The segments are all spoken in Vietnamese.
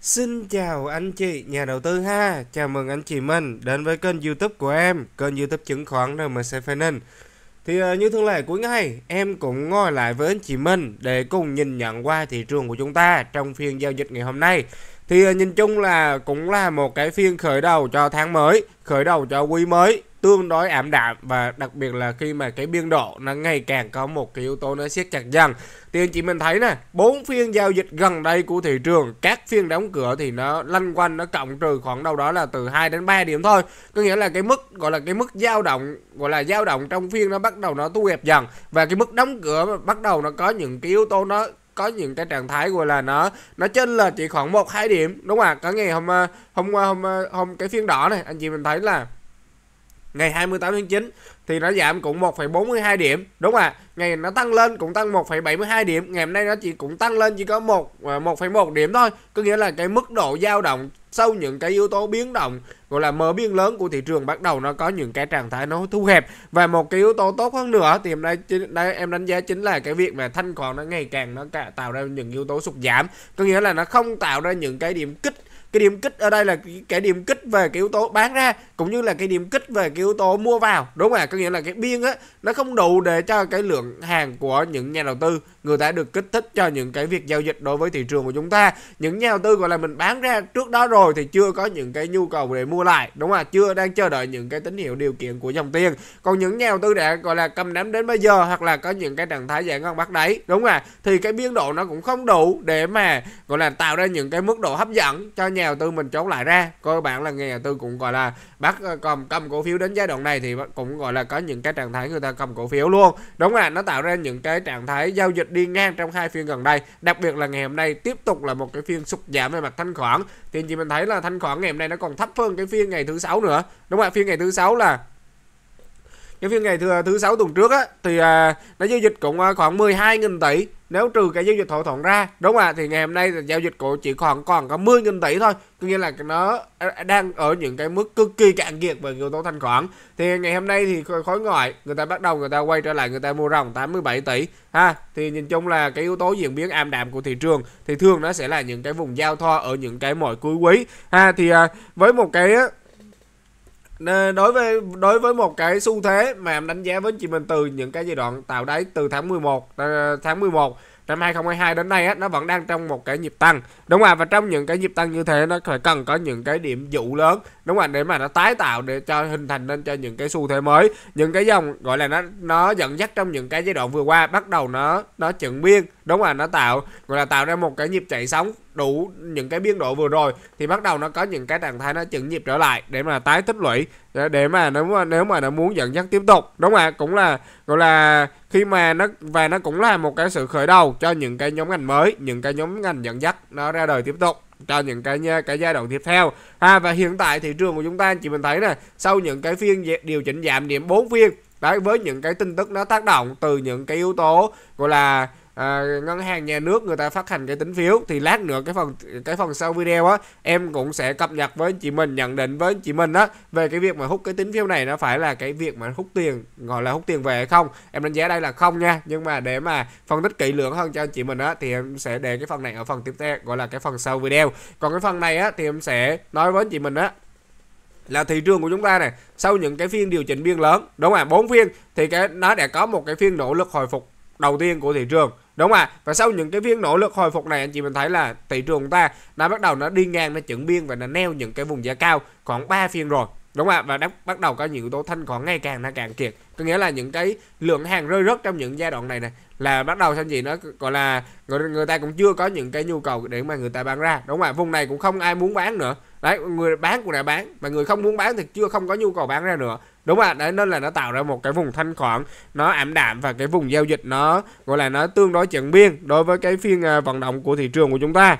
Xin chào anh chị nhà đầu tư ha Chào mừng anh chị mình đến với kênh youtube của em Kênh youtube chứng khoán RMC Finance Thì uh, như thường lệ cuối ngày Em cũng ngồi lại với anh chị mình Để cùng nhìn nhận qua thị trường của chúng ta Trong phiên giao dịch ngày hôm nay Thì uh, nhìn chung là cũng là một cái phiên khởi đầu cho tháng mới Khởi đầu cho quý mới tương đối ảm đạm và đặc biệt là khi mà cái biên độ nó ngày càng có một cái yếu tố nó siết chặt dần thì anh chị mình thấy nè bốn phiên giao dịch gần đây của thị trường các phiên đóng cửa thì nó lăn quanh nó cộng trừ khoảng đâu đó là từ 2 đến 3 điểm thôi có nghĩa là cái mức gọi là cái mức dao động gọi là dao động trong phiên nó bắt đầu nó thu hẹp dần và cái mức đóng cửa bắt đầu nó có những cái yếu tố nó có những cái trạng thái gọi là nó nó trên là chỉ khoảng một hai điểm đúng không ạ à? có ngày hôm ờ, hôm hôm hôm, ờ, hôm cái phiên đỏ này anh chị mình thấy là ngày 28 tháng 9 thì nó giảm cũng 1,42 điểm đúng à ngày nó tăng lên cũng tăng 1,72 điểm ngày hôm nay nó chỉ cũng tăng lên chỉ có một 1,1 à, điểm thôi có nghĩa là cái mức độ dao động sau những cái yếu tố biến động gọi là mở biên lớn của thị trường bắt đầu nó có những cái trạng thái nó thu hẹp và một cái yếu tố tốt hơn nữa thì hôm nay, đây em đánh giá chính là cái việc mà thanh khoản nó ngày càng nó cả tạo ra những yếu tố sụt giảm có nghĩa là nó không tạo ra những cái điểm kích cái điểm kích ở đây là cái điểm kích về cái yếu tố bán ra cũng như là cái điểm kích về cái yếu tố mua vào đúng không ạ có nghĩa là cái biên á nó không đủ để cho cái lượng hàng của những nhà đầu tư người ta được kích thích cho những cái việc giao dịch đối với thị trường của chúng ta những nhà đầu tư gọi là mình bán ra trước đó rồi thì chưa có những cái nhu cầu để mua lại đúng không ạ chưa đang chờ đợi những cái tín hiệu điều kiện của dòng tiền còn những nhà đầu tư đã gọi là cầm nắm đến bây giờ hoặc là có những cái trạng thái dạng ngon bắt đáy đúng không ạ thì cái biên độ nó cũng không đủ để mà gọi là tạo ra những cái mức độ hấp dẫn cho nhà đầu tư mình chốt lại ra cơ bản là nhà đầu tư cũng gọi là bắt ờ, cầm cầm cổ phiếu đến giai đoạn này thì cũng gọi là có những cái trạng thái người ta cầm cổ phiếu luôn đúng là nó tạo ra những cái trạng thái giao dịch đi ngang trong hai phiên gần đây đặc biệt là ngày hôm nay tiếp tục là một cái phiên sụt giảm về mặt thanh khoản thì chị mình thấy là thanh khoản ngày hôm nay nó còn thấp hơn cái phiên ngày thứ sáu nữa đúng không ạ phiên ngày thứ sáu là Giống như ngày thứ, thứ sáu tuần trước á thì à, nó giao dịch cũng à, khoảng 12.000 tỷ nếu trừ cái giao dịch thỏa thuận ra đúng không ạ thì ngày hôm nay giao dịch của chỉ còn còn có 10.000 tỷ thôi có nghĩa là nó đang ở những cái mức cực kỳ cạn kiệt về yếu tố thanh khoản thì ngày hôm nay thì khối ngoại người ta bắt đầu người ta quay trở lại người ta mua ròng 87 tỷ ha thì nhìn chung là cái yếu tố diễn biến am đạm của thị trường thì thường nó sẽ là những cái vùng giao thoa ở những cái mọi cuối quý ha thì à, với một cái đối với đối với một cái xu thế mà em đánh giá với chị mình từ những cái giai đoạn tạo đáy từ tháng 11 ờ, tháng 11 năm 2022 đến nay á, nó vẫn đang trong một cái nhịp tăng đúng không và trong những cái nhịp tăng như thế nó phải cần có những cái điểm dụ lớn đúng không để mà nó tái tạo để cho hình thành nên cho những cái xu thế mới những cái dòng gọi là nó nó dẫn dắt trong những cái giai đoạn vừa qua bắt đầu nó nó chững biên đúng là nó tạo gọi là tạo ra một cái nhịp chạy sóng đủ những cái biên độ vừa rồi thì bắt đầu nó có những cái trạng thái nó chững nhịp trở lại để mà tái tích lũy để, mà nếu mà nếu mà nó muốn dẫn dắt tiếp tục đúng không ạ cũng là gọi là khi mà nó và nó cũng là một cái sự khởi đầu cho những cái nhóm ngành mới những cái nhóm ngành dẫn dắt nó ra đời tiếp tục cho những cái cái giai đoạn tiếp theo à, và hiện tại thị trường của chúng ta chị mình thấy nè sau những cái phiên điều chỉnh giảm điểm 4 phiên đấy với những cái tin tức nó tác động từ những cái yếu tố gọi là à, ngân hàng nhà nước người ta phát hành cái tín phiếu thì lát nữa cái phần cái phần sau video á em cũng sẽ cập nhật với chị mình nhận định với chị mình á về cái việc mà hút cái tín phiếu này nó phải là cái việc mà hút tiền gọi là hút tiền về hay không em đánh giá đây là không nha nhưng mà để mà phân tích kỹ lưỡng hơn cho chị mình á thì em sẽ để cái phần này ở phần tiếp theo gọi là cái phần sau video còn cái phần này á thì em sẽ nói với chị mình á là thị trường của chúng ta này sau những cái phiên điều chỉnh biên lớn đúng không ạ bốn phiên thì cái nó đã có một cái phiên nỗ lực hồi phục đầu tiên của thị trường đúng ạ và sau những cái phiên nỗ lực hồi phục này anh chị mình thấy là thị trường ta đã bắt đầu nó đi ngang nó chuẩn biên và nó neo những cái vùng giá cao khoảng 3 phiên rồi đúng không ạ và đã bắt đầu có những yếu tố thanh khoản ngày càng nó càng kiệt có nghĩa là những cái lượng hàng rơi rớt trong những giai đoạn này này là bắt đầu xem gì nó gọi là người, người ta cũng chưa có những cái nhu cầu để mà người ta bán ra đúng không ạ vùng này cũng không ai muốn bán nữa đấy người bán cũng đã bán mà người không muốn bán thì chưa không có nhu cầu bán ra nữa đúng không ạ đấy nên là nó tạo ra một cái vùng thanh khoản nó ảm đạm và cái vùng giao dịch nó gọi là nó tương đối chận biên đối với cái phiên à, vận động của thị trường của chúng ta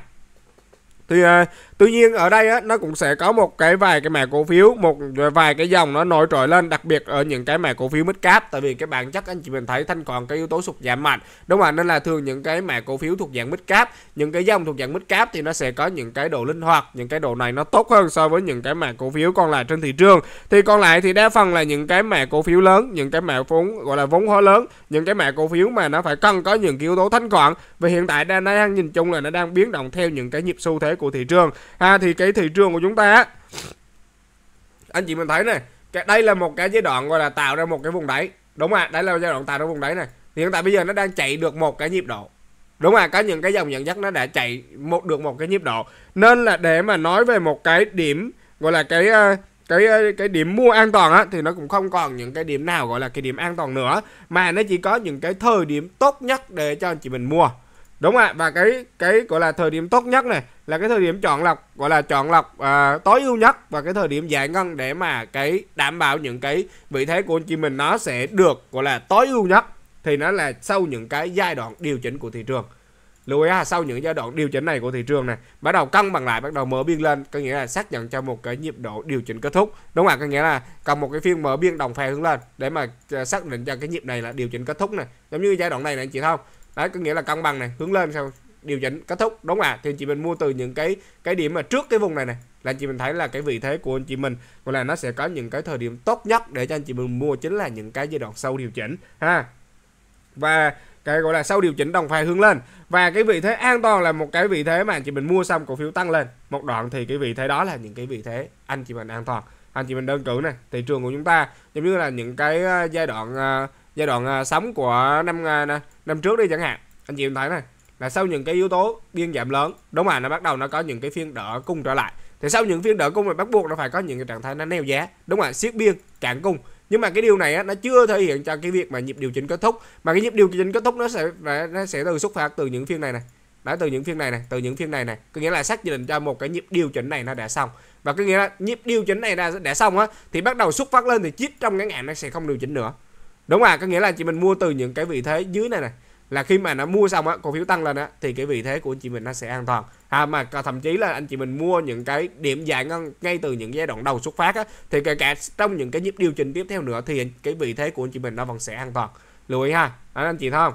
thì à, tuy nhiên ở đây á, nó cũng sẽ có một cái vài cái mã cổ phiếu một vài cái dòng nó nổi trội lên đặc biệt ở những cái mã cổ phiếu mid cap tại vì các bạn chắc anh chị mình thấy thanh còn cái yếu tố sụt giảm mạnh đúng không ạ nên là thường những cái mã cổ phiếu thuộc dạng mid cap những cái dòng thuộc dạng mid cap thì nó sẽ có những cái độ linh hoạt những cái độ này nó tốt hơn so với những cái mã cổ phiếu còn lại trên thị trường thì còn lại thì đa phần là những cái mã cổ phiếu lớn những cái mã vốn gọi là vốn hóa lớn những cái mã cổ phiếu mà nó phải cần có những yếu tố thanh khoản và hiện tại đang nhìn chung là nó đang biến động theo những cái nhịp xu thế của thị trường ha thì cái thị trường của chúng ta anh chị mình thấy này cái đây là một cái giai đoạn gọi là tạo ra một cái vùng đáy đúng ạ à, đây là giai đoạn tạo ra vùng đáy này thì hiện tại bây giờ nó đang chạy được một cái nhịp độ đúng là có những cái dòng dẫn dắt nó đã chạy một được một cái nhịp độ nên là để mà nói về một cái điểm gọi là cái ờ, cái ờ, cái điểm mua an toàn á thì nó cũng không còn những cái điểm nào gọi là cái điểm an toàn nữa mà nó chỉ có những cái thời điểm tốt nhất để cho anh chị mình mua đúng ạ và cái cái gọi là thời điểm tốt nhất này là cái thời điểm chọn lọc gọi là chọn lọc à, tối ưu nhất và cái thời điểm giải ngân để mà cái đảm bảo những cái vị thế của anh chị mình nó sẽ được gọi là tối ưu nhất thì nó là sau những cái giai đoạn điều chỉnh của thị trường lưu ý là sau những giai đoạn điều chỉnh này của thị trường này bắt đầu cân bằng lại bắt đầu mở biên lên có nghĩa là xác nhận cho một cái nhịp độ điều chỉnh kết thúc đúng không ạ có nghĩa là cầm một cái phiên mở biên đồng phe hướng lên để mà à, xác định cho cái nhịp này là điều chỉnh kết thúc này giống như giai đoạn này này anh chị không đấy có nghĩa là cân bằng này hướng lên sau điều chỉnh kết thúc đúng là thì chị mình mua từ những cái cái điểm mà trước cái vùng này này là chị mình thấy là cái vị thế của anh chị mình gọi là nó sẽ có những cái thời điểm tốt nhất để cho anh chị mình mua chính là những cái giai đoạn sau điều chỉnh ha và cái gọi là sau điều chỉnh đồng phai hướng lên và cái vị thế an toàn là một cái vị thế mà anh chị mình mua xong cổ phiếu tăng lên một đoạn thì cái vị thế đó là những cái vị thế anh chị mình an toàn anh chị mình đơn cử này thị trường của chúng ta giống như là những cái ờ, giai đoạn ờ, giai đoạn à, sống của năm à, năm trước đi chẳng hạn anh chị em thấy này là sau những cái yếu tố biên giảm lớn đúng là nó bắt đầu nó có những cái phiên đỡ cung trở lại thì sau những phiên đỡ cung là bắt buộc nó phải có những cái trạng thái nó neo giá đúng không ạ siết biên cạn cung nhưng mà cái điều này á, nó chưa thể hiện cho cái việc mà nhịp điều chỉnh kết thúc mà cái nhịp điều chỉnh kết thúc nó sẽ nó sẽ từ xuất phát từ những phiên này này đã từ những phiên này này từ những phiên này này có nghĩa là xác định cho một cái nhịp điều chỉnh này nó đã xong và có nghĩa là nhịp điều chỉnh này đã, đã xong á thì bắt đầu xuất phát lên thì chip trong ngắn hạn nó sẽ không điều chỉnh nữa đúng à có nghĩa là chị mình mua từ những cái vị thế dưới này này là khi mà nó mua xong á cổ phiếu tăng lên á thì cái vị thế của anh chị mình nó sẽ an toàn à, mà thậm chí là anh chị mình mua những cái điểm dạng ngay từ những giai đoạn đầu xuất phát á thì kể cả trong những cái nhịp điều chỉnh tiếp theo nữa thì cái vị thế của anh chị mình nó vẫn sẽ an toàn lưu ý ha đó, anh chị thấy không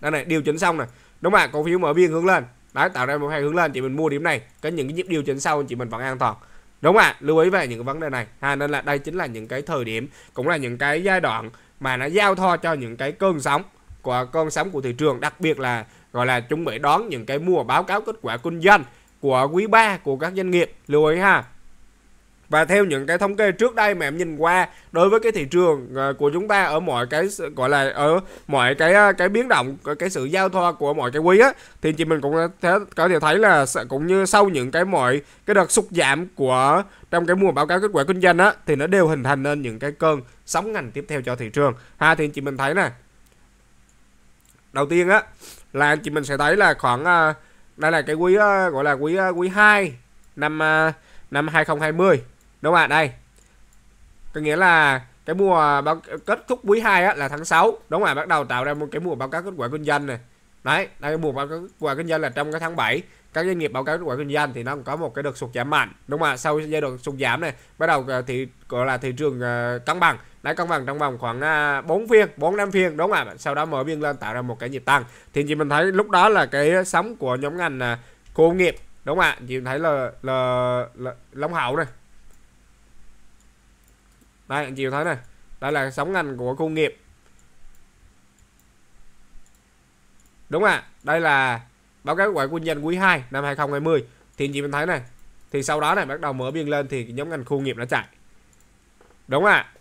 đây này điều chỉnh xong này đúng mà cổ phiếu mở biên hướng lên đấy tạo ra một hai hướng lên chị mình mua điểm này có những cái nhịp điều chỉnh sau anh chị mình vẫn an toàn đúng ạ à, lưu ý về những cái vấn đề này ha nên là đây chính là những cái thời điểm cũng là những cái giai đoạn mà nó giao thoa cho những cái cơn sóng của cơn sóng của thị trường đặc biệt là gọi là chuẩn bị đón những cái mùa báo cáo kết quả kinh doanh của quý 3 của các doanh nghiệp lưu ý ha và theo những cái thống kê trước đây mà em nhìn qua đối với cái thị trường ờ, của chúng ta ở mọi cái gọi là ở mọi cái ờ, cái biến động ờ, cái sự giao thoa của mọi cái quý á thì chị mình cũng có thể thấy là cũng như sau những cái mọi cái đợt sụt giảm của trong cái mùa báo cáo kết quả kinh doanh á thì nó đều hình thành nên những cái cơn sóng ngành tiếp theo cho thị trường ha thì chị mình thấy nè đầu tiên á là chị mình sẽ thấy là khoảng đây là cái quý gọi là quý quý 2 năm năm 2020 đúng không ạ đây có nghĩa là cái mùa báo, kết thúc quý 2 á, là tháng 6 đúng không ạ bắt đầu tạo ra một cái mùa báo cáo kết quả kinh doanh này đấy đây mùa báo cáo kết quả kinh doanh là trong cái tháng 7 các doanh nghiệp báo cáo kết quả kinh doanh thì nó cũng có một cái đợt sụt giảm mạnh đúng không ạ sau giai đoạn sụt giảm này bắt đầu ờ, thì gọi là thị trường ờ, cân bằng đấy cân bằng trong vòng khoảng uh, ờ, 4 phiên 4 năm phiên đúng không ạ sau đó mở biên lên tạo ra một cái nhịp tăng thì chị mình thấy lúc đó là cái sóng của nhóm ngành khu công nghiệp đúng không ạ chị thấy là là, là, là long hậu này đây anh chị thấy này đây là sóng ngành của công nghiệp đúng ạ à, đây là báo cáo kết quả kinh doanh quý 2 năm 2020 thì anh chị mình thấy này thì sau đó này bắt đầu mở biên lên thì nhóm ngành khu nghiệp nó chạy đúng ạ à,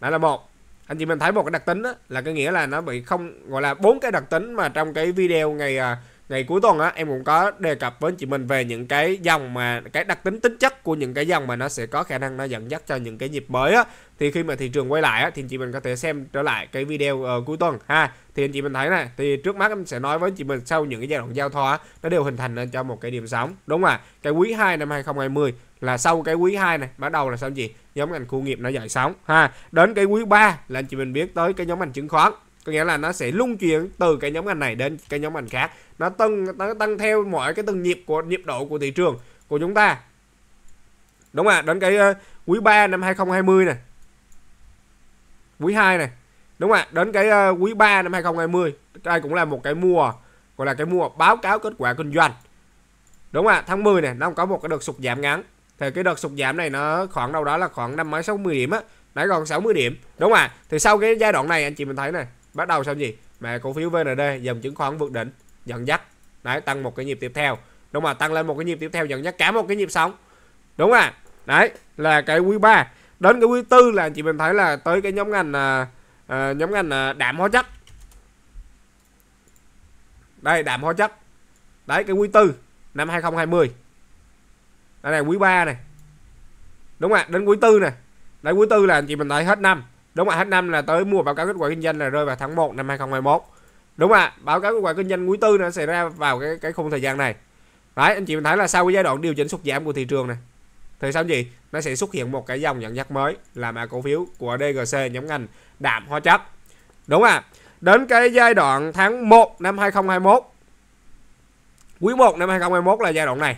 đó là một anh chị mình thấy một cái đặc tính đó, là cái nghĩa là nó bị không gọi là bốn cái đặc tính mà trong cái video ngày à, ngày cuối tuần á em cũng có đề cập với chị mình về những cái dòng mà cái đặc tính tính chất của những cái dòng mà nó sẽ có khả năng nó dẫn dắt cho những cái nhịp mới á thì khi mà thị trường quay lại á thì chị mình có thể xem trở lại cái video uh, cuối tuần ha thì anh chị mình thấy này thì trước mắt em sẽ nói với chị mình sau những cái giai đoạn giao thoa nó đều hình thành nên cho một cái điểm sóng đúng không ạ cái quý 2 năm 2020 là sau cái quý 2 này bắt đầu là sao gì nhóm ngành khu nghiệp nó dậy sóng ha đến cái quý 3 là anh chị mình biết tới cái nhóm ngành chứng khoán có nghĩa là nó sẽ lung chuyển từ cái nhóm ngành này đến cái nhóm ngành khác nó tăng nó tăng theo mọi cái từng nhịp của nhịp độ của thị trường của chúng ta đúng không ạ đến cái ờ, quý 3 năm 2020 này quý 2 này đúng không ạ đến cái ờ, quý 3 năm 2020 đây cũng là một cái mùa gọi là cái mùa báo cáo kết quả kinh doanh đúng không ạ tháng 10 này nó có một cái đợt sụt giảm ngắn thì cái đợt sụt giảm này nó khoảng đâu đó là khoảng năm mấy 60 điểm á nãy còn 60 điểm đúng không ạ thì sau cái giai đoạn này anh chị mình thấy này bắt đầu xong gì mà cổ phiếu VND dòng chứng khoán vượt đỉnh dẫn dắt đấy tăng một cái nhịp tiếp theo đúng mà tăng lên một cái nhịp tiếp theo dẫn dắt cả một cái nhịp sóng đúng à đấy là cái quý 3 đến cái quý tư là chị mình thấy là tới cái nhóm ngành à, à, nhóm ngành à, đạm hóa chất đây đạm hóa chất đấy cái quý tư năm 2020 đây này quý 3 này đúng ạ à, đến quý tư này đấy quý tư là anh chị mình thấy hết năm Đúng ạ, hết năm là tới mùa báo cáo kết quả kinh doanh là rơi vào tháng 1 năm 2021. Đúng ạ, báo cáo kết quả kinh doanh quý tư nó xảy ra vào cái cái khung thời gian này. Đấy, anh chị mình thấy là sau cái giai đoạn điều chỉnh sụt giảm của thị trường này thì sao gì? Nó sẽ xuất hiện một cái dòng nhận dắt mới là mã cổ phiếu của DGC nhóm ngành đạm hóa chất. Đúng ạ. Đến cái giai đoạn tháng 1 năm 2021 Quý 1 năm 2021 là giai đoạn này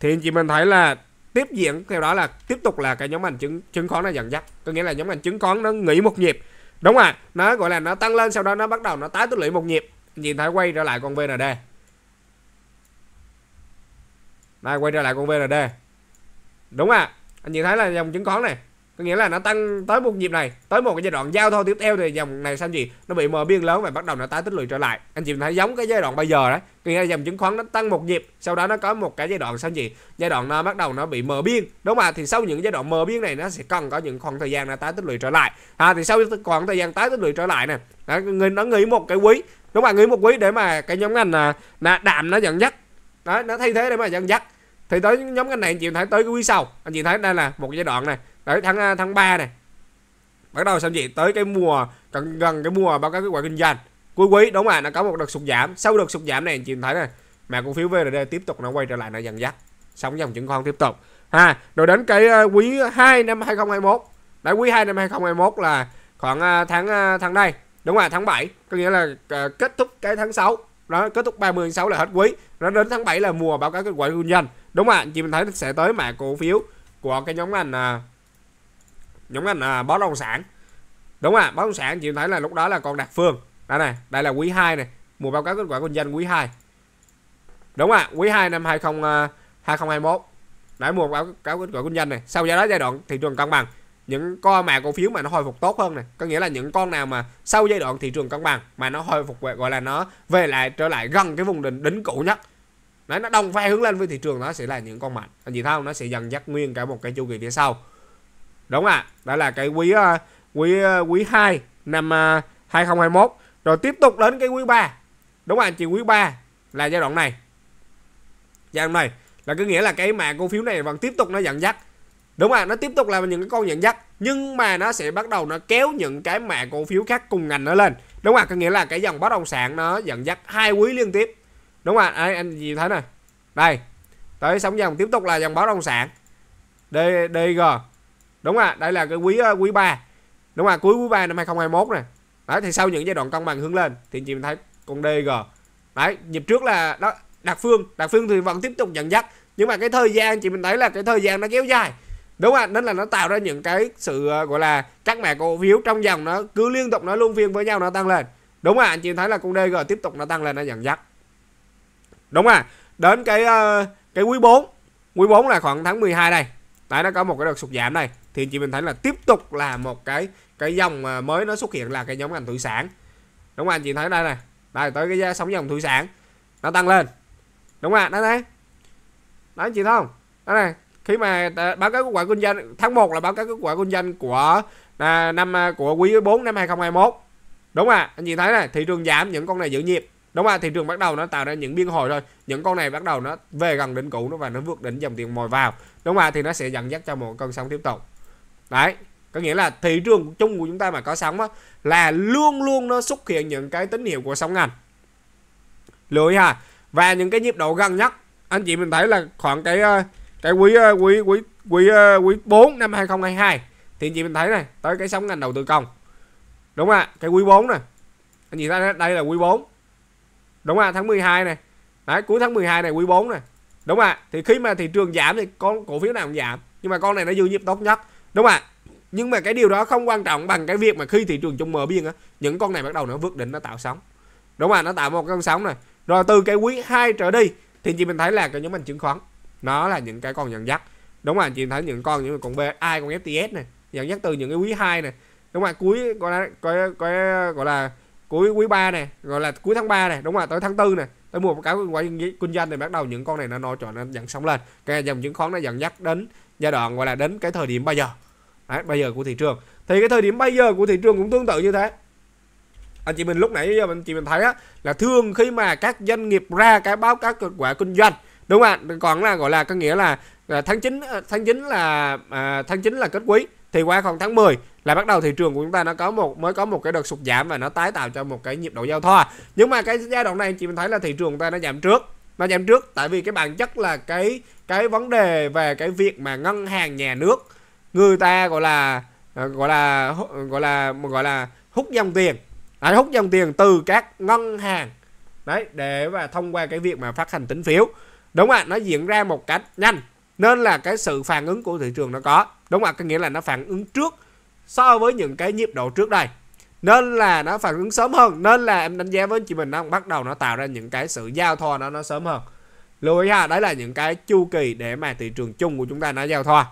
Thì anh chị mình thấy là tiếp diễn theo đó là tiếp tục là cái nhóm ngành chứng chứng khoán nó dần dắt có nghĩa là nhóm ngành chứng khoán nó nghỉ một nhịp đúng rồi nó gọi là nó tăng lên sau đó nó bắt đầu nó tái tích lũy một nhịp nhìn thấy quay trở lại con VND đây quay trở lại con VND đúng à anh nhìn thấy là dòng chứng khoán này có nghĩa là nó tăng tới một nhịp này tới một cái giai đoạn giao thôi tiếp theo thì dòng này sao gì nó bị mờ biên lớn và bắt đầu nó tái tích lũy trở lại anh chị thấy giống cái giai đoạn bây giờ đấy có nghĩa là dòng chứng khoán nó tăng một nhịp sau đó nó có một cái giai đoạn sao gì giai đoạn nó bắt đầu nó bị mờ biên đúng không ạ thì sau những giai đoạn mờ biên này nó sẽ cần có những khoảng thời gian nó tái tích lũy trở lại à thì sau khoảng thời gian tái tích lũy trở lại nè người nó nghĩ một cái quý đúng không ạ nghĩ một quý để mà cái nhóm ngành là, là đạm nó dẫn dắt đó nó thay thế để mà dẫn dắt thì tới nhóm ngành này anh chị thấy tới cái quý sau anh chị thấy đây là một giai đoạn này đấy tháng à, tháng 3 này bắt đầu xem gì tới cái mùa gần gần cái mùa báo cáo kết quả kinh doanh cuối quý đúng không ạ nó có một đợt sụt giảm sau đợt sụt giảm này anh chị thấy này mà cổ phiếu VRD tiếp tục nó quay trở lại nó dần dắt sóng dòng chứng khoán tiếp tục ha rồi đến cái à, quý 2 năm 2021 đấy quý 2 năm 2021 là khoảng à, tháng tháng đây đúng không ạ tháng 7 có nghĩa là kết thúc cái tháng 6 nó kết thúc 30 tháng 6 là hết quý nó đến tháng 7 là mùa báo cáo kết quả kinh doanh đúng không ạ chị mình thấy sẽ tới mà cổ phiếu của cái nhóm ngành giống ngành à, bất động sản đúng không ạ bất động sản chị thấy là lúc đó là còn đạt phương đây này đây là quý 2 này mùa báo cáo kết quả kinh doanh quý 2 đúng không à, quý 2 năm 20 2021 đấy mùa báo cáo kết quả kinh doanh này sau đó giai đoạn thị trường cân bằng những con mà cổ phiếu mà nó hồi phục tốt hơn này có nghĩa là những con nào mà sau giai đoạn thị trường cân bằng mà nó hồi phục gọi là nó về lại trở lại gần cái vùng đỉnh đỉnh cũ nhất đấy nó đồng phe hướng lên với thị trường nó sẽ là những con mạnh anh chị thao nó sẽ dần dắt nguyên cả một cái chu kỳ phía sau đúng ạ đó là cái quý ờ, quý ờ, quý 2 năm 2021 ờ, rồi tiếp tục đến cái quý 3 đúng ạ à, chị quý 3 là giai đoạn này giai đoạn này là có nghĩa là cái mà cổ phiếu này vẫn tiếp tục nó dẫn dắt đúng không ạ nó tiếp tục là những cái con dẫn dắt nhưng mà nó sẽ bắt đầu nó kéo những cái mã cổ phiếu khác cùng ngành nó lên đúng không ạ có nghĩa là cái dòng bất động sản nó dẫn dắt hai quý liên tiếp đúng không ạ anh gì thấy này đây tới sóng dòng tiếp tục là dòng bất động sản D, DG đúng ạ đây là cái quý ờ, quý ba đúng ạ cuối quý ba năm 2021 nè đấy thì sau những giai đoạn công bằng hướng lên thì anh chị mình thấy con DG đấy nhịp trước là đó đặc phương đặc phương thì vẫn tiếp tục dẫn dắt nhưng mà cái thời gian chị mình thấy là cái thời gian nó kéo dài đúng không nên là nó tạo ra những cái sự ờ, gọi là các mẹ cổ phiếu trong dòng nó cứ liên tục nó luôn phiên với nhau nó tăng lên đúng không anh chị thấy là con DG tiếp tục nó tăng lên nó dẫn dắt đúng không đến cái ờ, cái quý 4 quý 4 là khoảng tháng 12 đây đấy nó có một cái đợt sụt giảm này thì chị mình thấy là tiếp tục là một cái cái dòng à, mới nó xuất hiện là cái nhóm ngành thủy sản đúng không anh chị thấy đây nè đây tới cái sóng dòng thủy sản nó tăng lên đúng không ạ đó đấy đó chị thấy không đó này khi mà à, báo cáo kết quả kinh doanh tháng 1 là báo cáo kết quả kinh doanh của à, năm à, của quý 4 năm 2021 đúng không ạ anh chị thấy này thị trường giảm những con này giữ nhịp đúng không ạ thị trường bắt đầu nó tạo ra những biên hồi rồi những con này bắt đầu nó về gần đỉnh cũ nó và nó vượt đỉnh dòng tiền mồi vào đúng không ạ thì nó sẽ dẫn dắt cho một cơn sóng tiếp tục đấy có nghĩa là thị trường chung của chúng ta mà có sóng á là luôn luôn nó xuất hiện những cái tín hiệu của sóng ngành lưu ý ha và những cái nhịp độ gần nhất anh chị mình thấy là khoảng cái ờ, cái ờ, quý quý quý ờ, quý quý 4 năm 2022 thì anh chị mình thấy này tới cái sóng ngành đầu tư công đúng ạ cái quý 4 này anh chị thấy đây là quý 4 đúng ạ à, tháng 12 này đấy cuối tháng 12 này quý 4 này đúng ạ thì khi mà thị trường giảm thì con cổ phiếu nào cũng giảm nhưng mà con này nó dư nhịp tốt nhất đúng không ạ nhưng mà cái điều đó không quan trọng bằng cái việc mà khi thị trường chung mở biên á những con này bắt đầu nó vượt đỉnh nó tạo sóng đúng không ạ nó tạo một con sóng này rồi từ cái quý 2 trở đi thì chị mình thấy là cái nhóm ngành chứng khoán nó là những cái con nhận dắt đúng không ạ chị thấy những con những con ai con FTS này dẫn dắt từ những cái quý 2 này đúng không ạ cuối gọi là gọi, gọi, gọi là cuối quý 3 này gọi là cuối tháng 3 này đúng không ạ tới tháng 4 này tới mùa cáo kinh doanh thì bắt đầu những con này nó nổi trội nó dần sóng lên cái dòng chứng khoán nó dần dắt đến giai đoạn gọi là đến cái thời điểm bao giờ Đấy, bây giờ của thị trường thì cái thời điểm bây giờ của thị trường cũng tương tự như thế anh chị mình lúc nãy giờ anh chị mình thấy á, là thường khi mà các doanh nghiệp ra cái báo cáo kết quả kinh doanh đúng không ạ còn là gọi là có nghĩa là, là tháng 9 à, tháng 9 là à, tháng 9 là kết quý thì qua khoảng tháng 10 là bắt đầu thị trường của chúng ta nó có một mới có một cái đợt sụt giảm và nó tái tạo cho một cái nhịp độ giao thoa nhưng mà cái giai đoạn này anh chị mình thấy là thị trường của ta nó giảm trước nó giảm trước tại vì cái bản chất là cái cái vấn đề về cái việc mà ngân hàng nhà nước người ta gọi là ờ, gọi là gọi là gọi là hút dòng tiền à, hút dòng tiền từ các ngân hàng đấy để và thông qua cái việc mà phát hành tín phiếu đúng ạ nó diễn ra một cách nhanh nên là cái sự phản ứng của thị trường nó có đúng ạ có nghĩa là nó phản ứng trước so với những cái nhịp độ trước đây nên là nó phản ứng sớm hơn nên là em đánh giá với chị mình nó bắt đầu nó tạo ra những cái sự giao thoa nó nó sớm hơn lưu ý ha đấy là những cái chu kỳ để mà thị trường chung của chúng ta nó giao thoa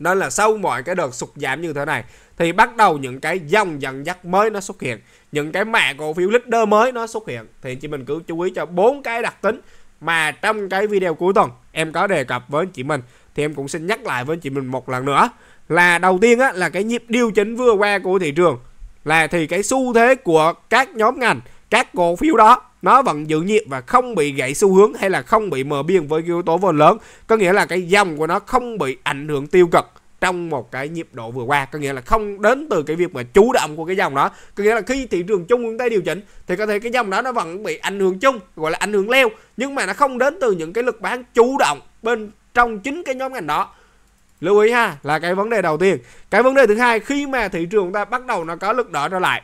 nên là sau mọi cái đợt sụt giảm như thế này thì bắt đầu những cái dòng dần dắt mới nó xuất hiện, những cái mẹ cổ phiếu leader mới nó xuất hiện. Thì chị mình cứ chú ý cho bốn cái đặc tính mà trong cái video cuối tuần em có đề cập với chị mình thì em cũng xin nhắc lại với chị mình một lần nữa là đầu tiên á, là cái nhịp điều chỉnh vừa qua của thị trường là thì cái xu thế của các nhóm ngành các cổ phiếu đó nó vẫn giữ nhịp và không bị gãy xu hướng hay là không bị mờ biên với yếu tố vốn lớn có nghĩa là cái dòng của nó không bị ảnh hưởng tiêu cực trong một cái nhịp độ vừa qua có nghĩa là không đến từ cái việc mà chủ động của cái dòng đó có nghĩa là khi thị trường chung hướng tây điều chỉnh thì có thể cái dòng đó nó vẫn bị ảnh hưởng chung gọi là ảnh hưởng leo nhưng mà nó không đến từ những cái lực bán chủ động bên trong chính cái nhóm ngành đó lưu ý ha là cái vấn đề đầu tiên cái vấn đề thứ hai khi mà thị trường ta bắt đầu nó có lực đỡ trở lại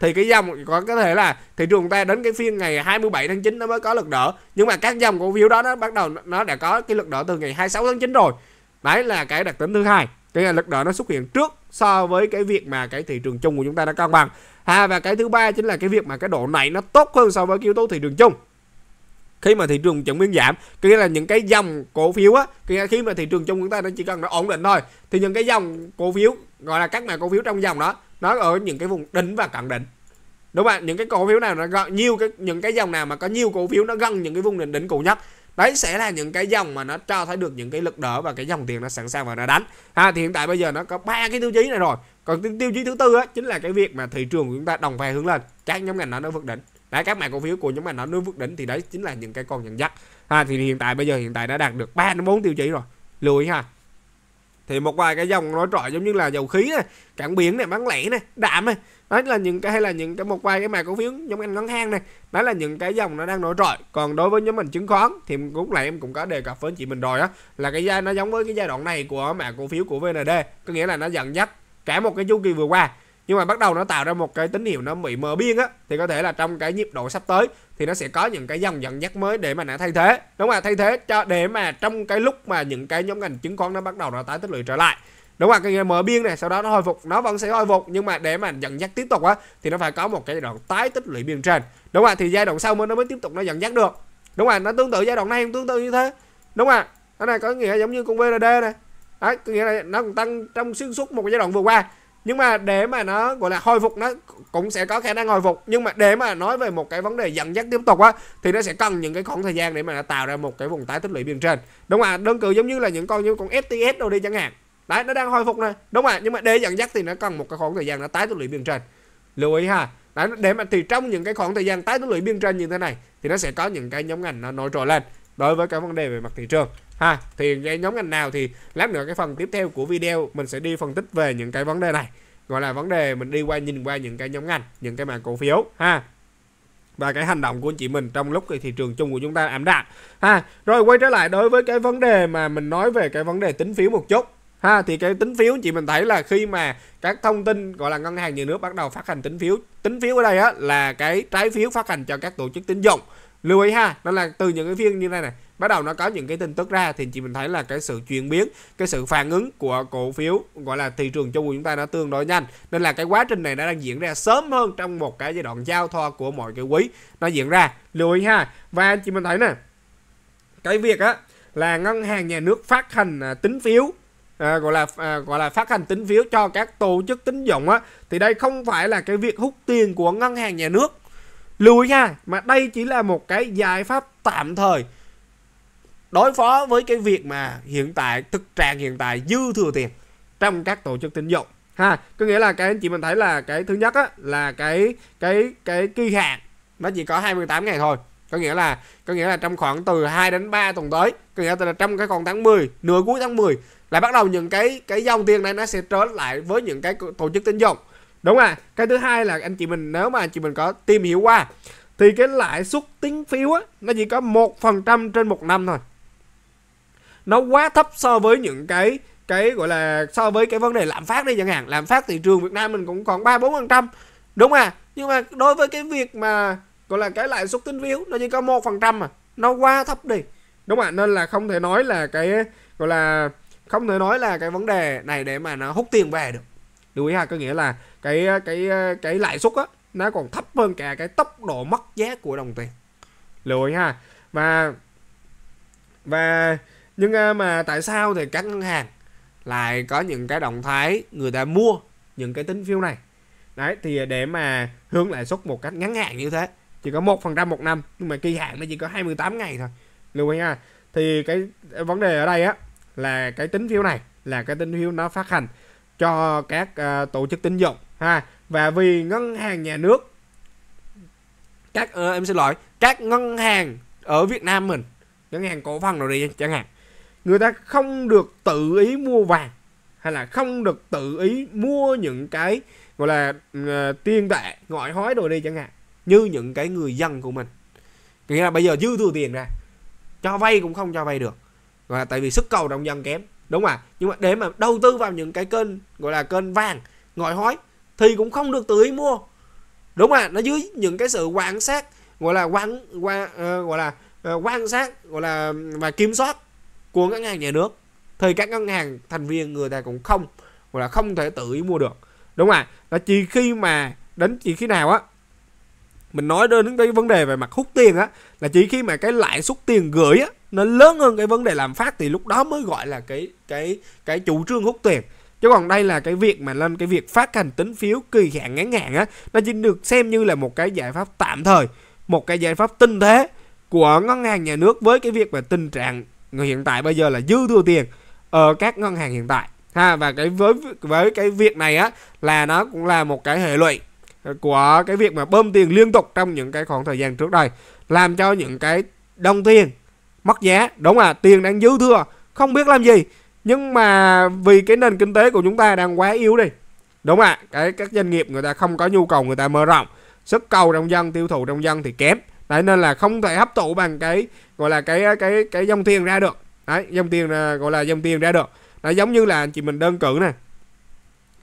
thì cái dòng có có thể là thị trường ta đến cái phiên ngày 27 tháng 9 nó mới có lực đỡ nhưng mà các dòng cổ phiếu đó nó bắt đầu nó đã có cái lực đỡ từ ngày 26 tháng 9 rồi đấy là cái đặc tính thứ hai cái là lực đỡ nó xuất hiện trước so với cái việc mà cái thị trường chung của chúng ta nó cân bằng à, và cái thứ ba chính là cái việc mà cái độ này nó tốt hơn so với cái yếu tố thị trường chung khi mà thị trường chứng biến giảm cái là những cái dòng cổ phiếu á khi mà thị trường chung chúng ta nó chỉ cần nó ổn định thôi thì những cái dòng cổ phiếu gọi là các mã cổ phiếu trong dòng đó nó ở những cái vùng đỉnh và cận đỉnh đúng không ạ những cái cổ phiếu nào nó gần nhiều cái những cái dòng nào mà có nhiều cổ phiếu nó gần những cái vùng đỉnh đỉnh cũ nhất đấy sẽ là những cái dòng mà nó cho thấy được những cái lực đỡ và cái dòng tiền nó sẵn sàng và nó đánh ha thì hiện tại bây giờ nó có ba cái tiêu chí này rồi còn tiêu, chí thứ tư á chính là cái việc mà thị trường của chúng ta đồng phe hướng lên các nhóm ngành nó nó vượt đỉnh đấy các mã cổ phiếu của nhóm ngành nó nó vượt đỉnh thì đấy chính là những cái con nhận dắt ha thì hiện tại bây giờ hiện tại đã đạt được ba đến bốn tiêu chí rồi lưu ý ha thì một vài cái dòng nói trội giống như là dầu khí này cảng biển này bán lẻ này đạm này đó là những cái hay là những cái một vài cái mã cổ phiếu giống anh ngân hàng này đó là những cái dòng nó đang nổi trội còn đối với nhóm mình chứng khoán thì cũng lại em cũng có đề cập với chị mình rồi á là cái giai nó giống với cái giai đoạn này của mã cổ phiếu của VND có nghĩa là nó dẫn dắt cả một cái chu kỳ vừa qua nhưng mà bắt đầu nó tạo ra một cái tín hiệu nó bị mờ biên á thì có thể là trong cái nhịp độ sắp tới thì nó sẽ có những cái dòng dẫn dắt mới để mà nó thay thế đúng không ạ thay thế cho để mà trong cái lúc mà những cái nhóm ngành chứng khoán nó bắt đầu nó tái tích lũy trở lại đúng không ạ cái mở biên này sau đó nó hồi phục nó vẫn sẽ hồi phục nhưng mà để mà dẫn dắt tiếp tục á thì nó phải có một cái giai đoạn tái tích lũy biên trên đúng không ạ thì giai đoạn sau mới nó mới tiếp tục nó dẫn dắt được đúng không ạ nó tương tự giai đoạn này cũng tương tự như thế đúng không cái này có nghĩa giống như con VRD này đấy có nghĩa là nó còn tăng trong xuyên suốt một giai đoạn vừa qua nhưng mà để mà nó gọi là hồi phục nó cũng sẽ có khả năng hồi phục nhưng mà để mà nói về một cái vấn đề dẫn dắt tiếp tục á thì nó sẽ cần những cái khoảng thời gian để mà nó tạo ra một cái vùng tái tích lũy bên trên đúng không ạ đơn cử giống như là những con như con FTS đâu đi chẳng hạn đấy nó đang hồi phục này đúng không ạ nhưng mà để dẫn dắt thì nó cần một cái khoảng thời gian nó tái tích lũy bên trên lưu ý ha đấy, để mà thì trong những cái khoảng thời gian tái tích lũy biên trên như thế này thì nó sẽ có những cái nhóm ngành nó nổi trội lên đối với cái vấn đề về mặt thị trường ha thì cái nhóm ngành nào thì lát nữa cái phần tiếp theo của video mình sẽ đi phân tích về những cái vấn đề này gọi là vấn đề mình đi qua nhìn qua những cái nhóm ngành những cái mảng cổ phiếu ha và cái hành động của anh chị mình trong lúc cái thị trường chung của chúng ta ảm đạm ha rồi quay trở lại đối với cái vấn đề mà mình nói về cái vấn đề tính phiếu một chút ha thì cái tính phiếu chị mình thấy là khi mà các thông tin gọi là ngân hàng nhà nước bắt đầu phát hành tính phiếu tính phiếu ở đây á là cái trái phiếu phát hành cho các tổ chức tín dụng lưu ý ha nó là từ những cái phiên như này này bắt đầu nó có những cái tin tức ra thì chị mình thấy là cái sự chuyển biến cái sự phản ứng của cổ phiếu gọi là thị trường chung của chúng ta nó tương đối nhanh nên là cái quá trình này nó đang diễn ra sớm hơn trong một cái giai đoạn giao thoa của mọi cái quý nó diễn ra lưu ý ha và chị mình thấy nè cái việc á là ngân hàng nhà nước phát hành à, tín phiếu à, gọi là à, gọi là phát hành tín phiếu cho các tổ chức tín dụng á thì đây không phải là cái việc hút tiền của ngân hàng nhà nước lưu ý nha mà đây chỉ là một cái giải pháp tạm thời đối phó với cái việc mà hiện tại thực trạng hiện tại dư thừa tiền trong các tổ chức tín dụng ha có nghĩa là cái anh chị mình thấy là cái thứ nhất á, là cái cái cái kỳ hạn nó chỉ có 28 ngày thôi có nghĩa là có nghĩa là trong khoảng từ 2 đến 3 tuần tới có nghĩa là trong cái còn tháng 10 nửa cuối tháng 10 lại bắt đầu những cái cái dòng tiền này nó sẽ trở lại với những cái tổ chức tín dụng đúng à cái thứ hai là anh chị mình nếu mà anh chị mình có tìm hiểu qua thì cái lãi suất tín phiếu á, nó chỉ có một phần trăm trên một năm thôi nó quá thấp so với những cái cái gọi là so với cái vấn đề lạm phát đi chẳng hạn lạm phát thị trường Việt Nam mình cũng còn ba bốn phần trăm đúng không à nhưng mà đối với cái việc mà gọi là cái lãi suất tín phiếu nó chỉ có một phần trăm mà nó quá thấp đi đúng không ạ nên là không thể nói là cái gọi là không thể nói là cái vấn đề này để mà nó hút tiền về được lưu ý ha có nghĩa là cái cái cái lãi suất á nó còn thấp hơn cả cái tốc độ mất giá của đồng tiền lưu ý ha và và nhưng à, mà tại sao thì các ngân hàng lại có những cái động thái người ta mua những cái tín phiếu này đấy thì để mà hướng lãi suất một cách ngắn hạn như thế chỉ có một phần trăm một năm nhưng mà kỳ hạn nó chỉ có 28 ngày thôi lưu ý nha thì cái vấn đề ở đây á là cái tín phiếu này là cái tín phiếu nó phát hành cho các uh, tổ chức tín dụng ha và vì ngân hàng nhà nước các uh, em xin lỗi các ngân hàng ở Việt Nam mình ngân hàng cổ phần rồi đi chẳng hạn người ta không được tự ý mua vàng hay là không được tự ý mua những cái gọi là uh, tiền tệ ngoại hối đồ đi chẳng hạn như những cái người dân của mình nghĩa là bây giờ dư thừa tiền ra cho vay cũng không cho vay được gọi là tại vì sức cầu trong dân kém đúng không ạ nhưng mà để mà đầu tư vào những cái kênh gọi là kênh vàng ngoại hối thì cũng không được tự ý mua đúng không ạ nó dưới những cái sự quan sát gọi là quan, quan uh, gọi là uh, quan sát gọi là và kiểm soát của ngân hàng nhà nước thì các ngân hàng thành viên người ta cũng không hoặc là không thể tự ý mua được đúng không ạ? là chỉ khi mà đến chỉ khi nào á mình nói đến cái vấn đề về mặt hút tiền á là chỉ khi mà cái lãi suất tiền gửi á nó lớn hơn cái vấn đề làm phát thì lúc đó mới gọi là cái cái cái chủ trương hút tiền chứ còn đây là cái việc mà lên cái việc phát hành tín phiếu kỳ hạn ngắn hạn á nó chỉ được xem như là một cái giải pháp tạm thời một cái giải pháp tinh thế của ngân hàng nhà nước với cái việc mà tình trạng người hiện tại bây giờ là dư thừa tiền ở các ngân hàng hiện tại ha và cái với với cái việc này á là nó cũng là một cái hệ lụy của cái việc mà bơm tiền liên tục trong những cái khoảng thời gian trước đây làm cho những cái đồng tiền mất giá đúng là tiền đang dư thừa không biết làm gì nhưng mà vì cái nền kinh tế của chúng ta đang quá yếu đi đúng ạ cái các doanh nghiệp người ta không có nhu cầu người ta mở rộng sức cầu trong dân tiêu thụ trong dân thì kém đấy nên là không thể hấp thụ bằng cái gọi là cái cái cái dòng tiền ra được đấy dòng tiền gọi là dòng tiền ra được nó giống như là anh chị mình đơn cử nè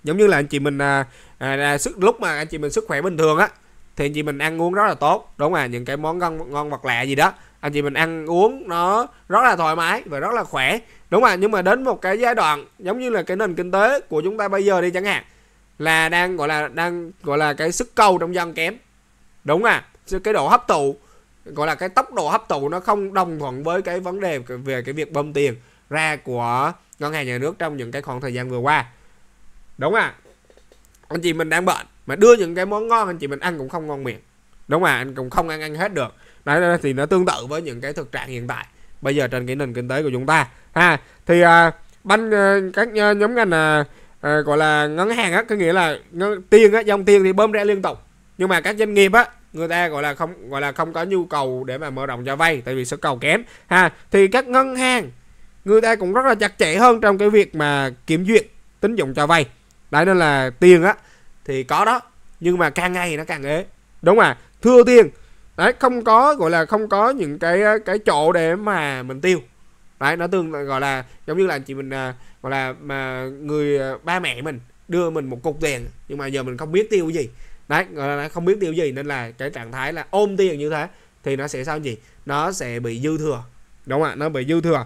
giống như là anh chị mình à, à, à sức lúc mà anh chị mình sức khỏe bình thường á thì anh chị mình ăn uống rất là tốt đúng không à những cái món ngon ngon vật lạ gì đó anh chị mình ăn uống nó rất là thoải mái và rất là khỏe đúng không à? nhưng mà đến một cái giai đoạn giống như là cái nền kinh tế của chúng ta bây giờ đi chẳng hạn là đang gọi là đang gọi là cái sức cầu trong dân kém đúng không à cái độ hấp thụ gọi là cái tốc độ hấp thụ nó không đồng thuận với cái vấn đề về cái việc bơm tiền ra của ngân hàng nhà nước trong những cái khoảng thời gian vừa qua đúng à anh chị mình đang bệnh mà đưa những cái món ngon anh chị mình ăn cũng không ngon miệng đúng à anh cũng không ăn ăn hết được đấy thì nó tương tự với những cái thực trạng hiện tại bây giờ trên cái nền kinh tế của chúng ta ha thì à, banh à, các nhóm ngành à, à, gọi là ngân hàng á có nghĩa là ngân, tiền á dòng tiền thì bơm ra liên tục nhưng mà các doanh nghiệp á người ta gọi là không gọi là không có nhu cầu để mà mở rộng cho vay tại vì số cầu kém ha thì các ngân hàng người ta cũng rất là chặt chẽ hơn trong cái việc mà kiểm duyệt tín dụng cho vay đấy nên là tiền á thì có đó nhưng mà càng ngày nó càng ế đúng mà thưa tiền đấy không có gọi là không có những cái cái chỗ để mà mình tiêu đấy nó tương gọi là giống như là chị mình à, gọi là mà người à, ba mẹ mình đưa mình một cục tiền nhưng mà giờ mình không biết tiêu gì đấy không biết tiêu gì nên là cái trạng thái là ôm tiền như thế thì nó sẽ sao gì nó sẽ bị dư thừa đúng không ạ nó bị dư thừa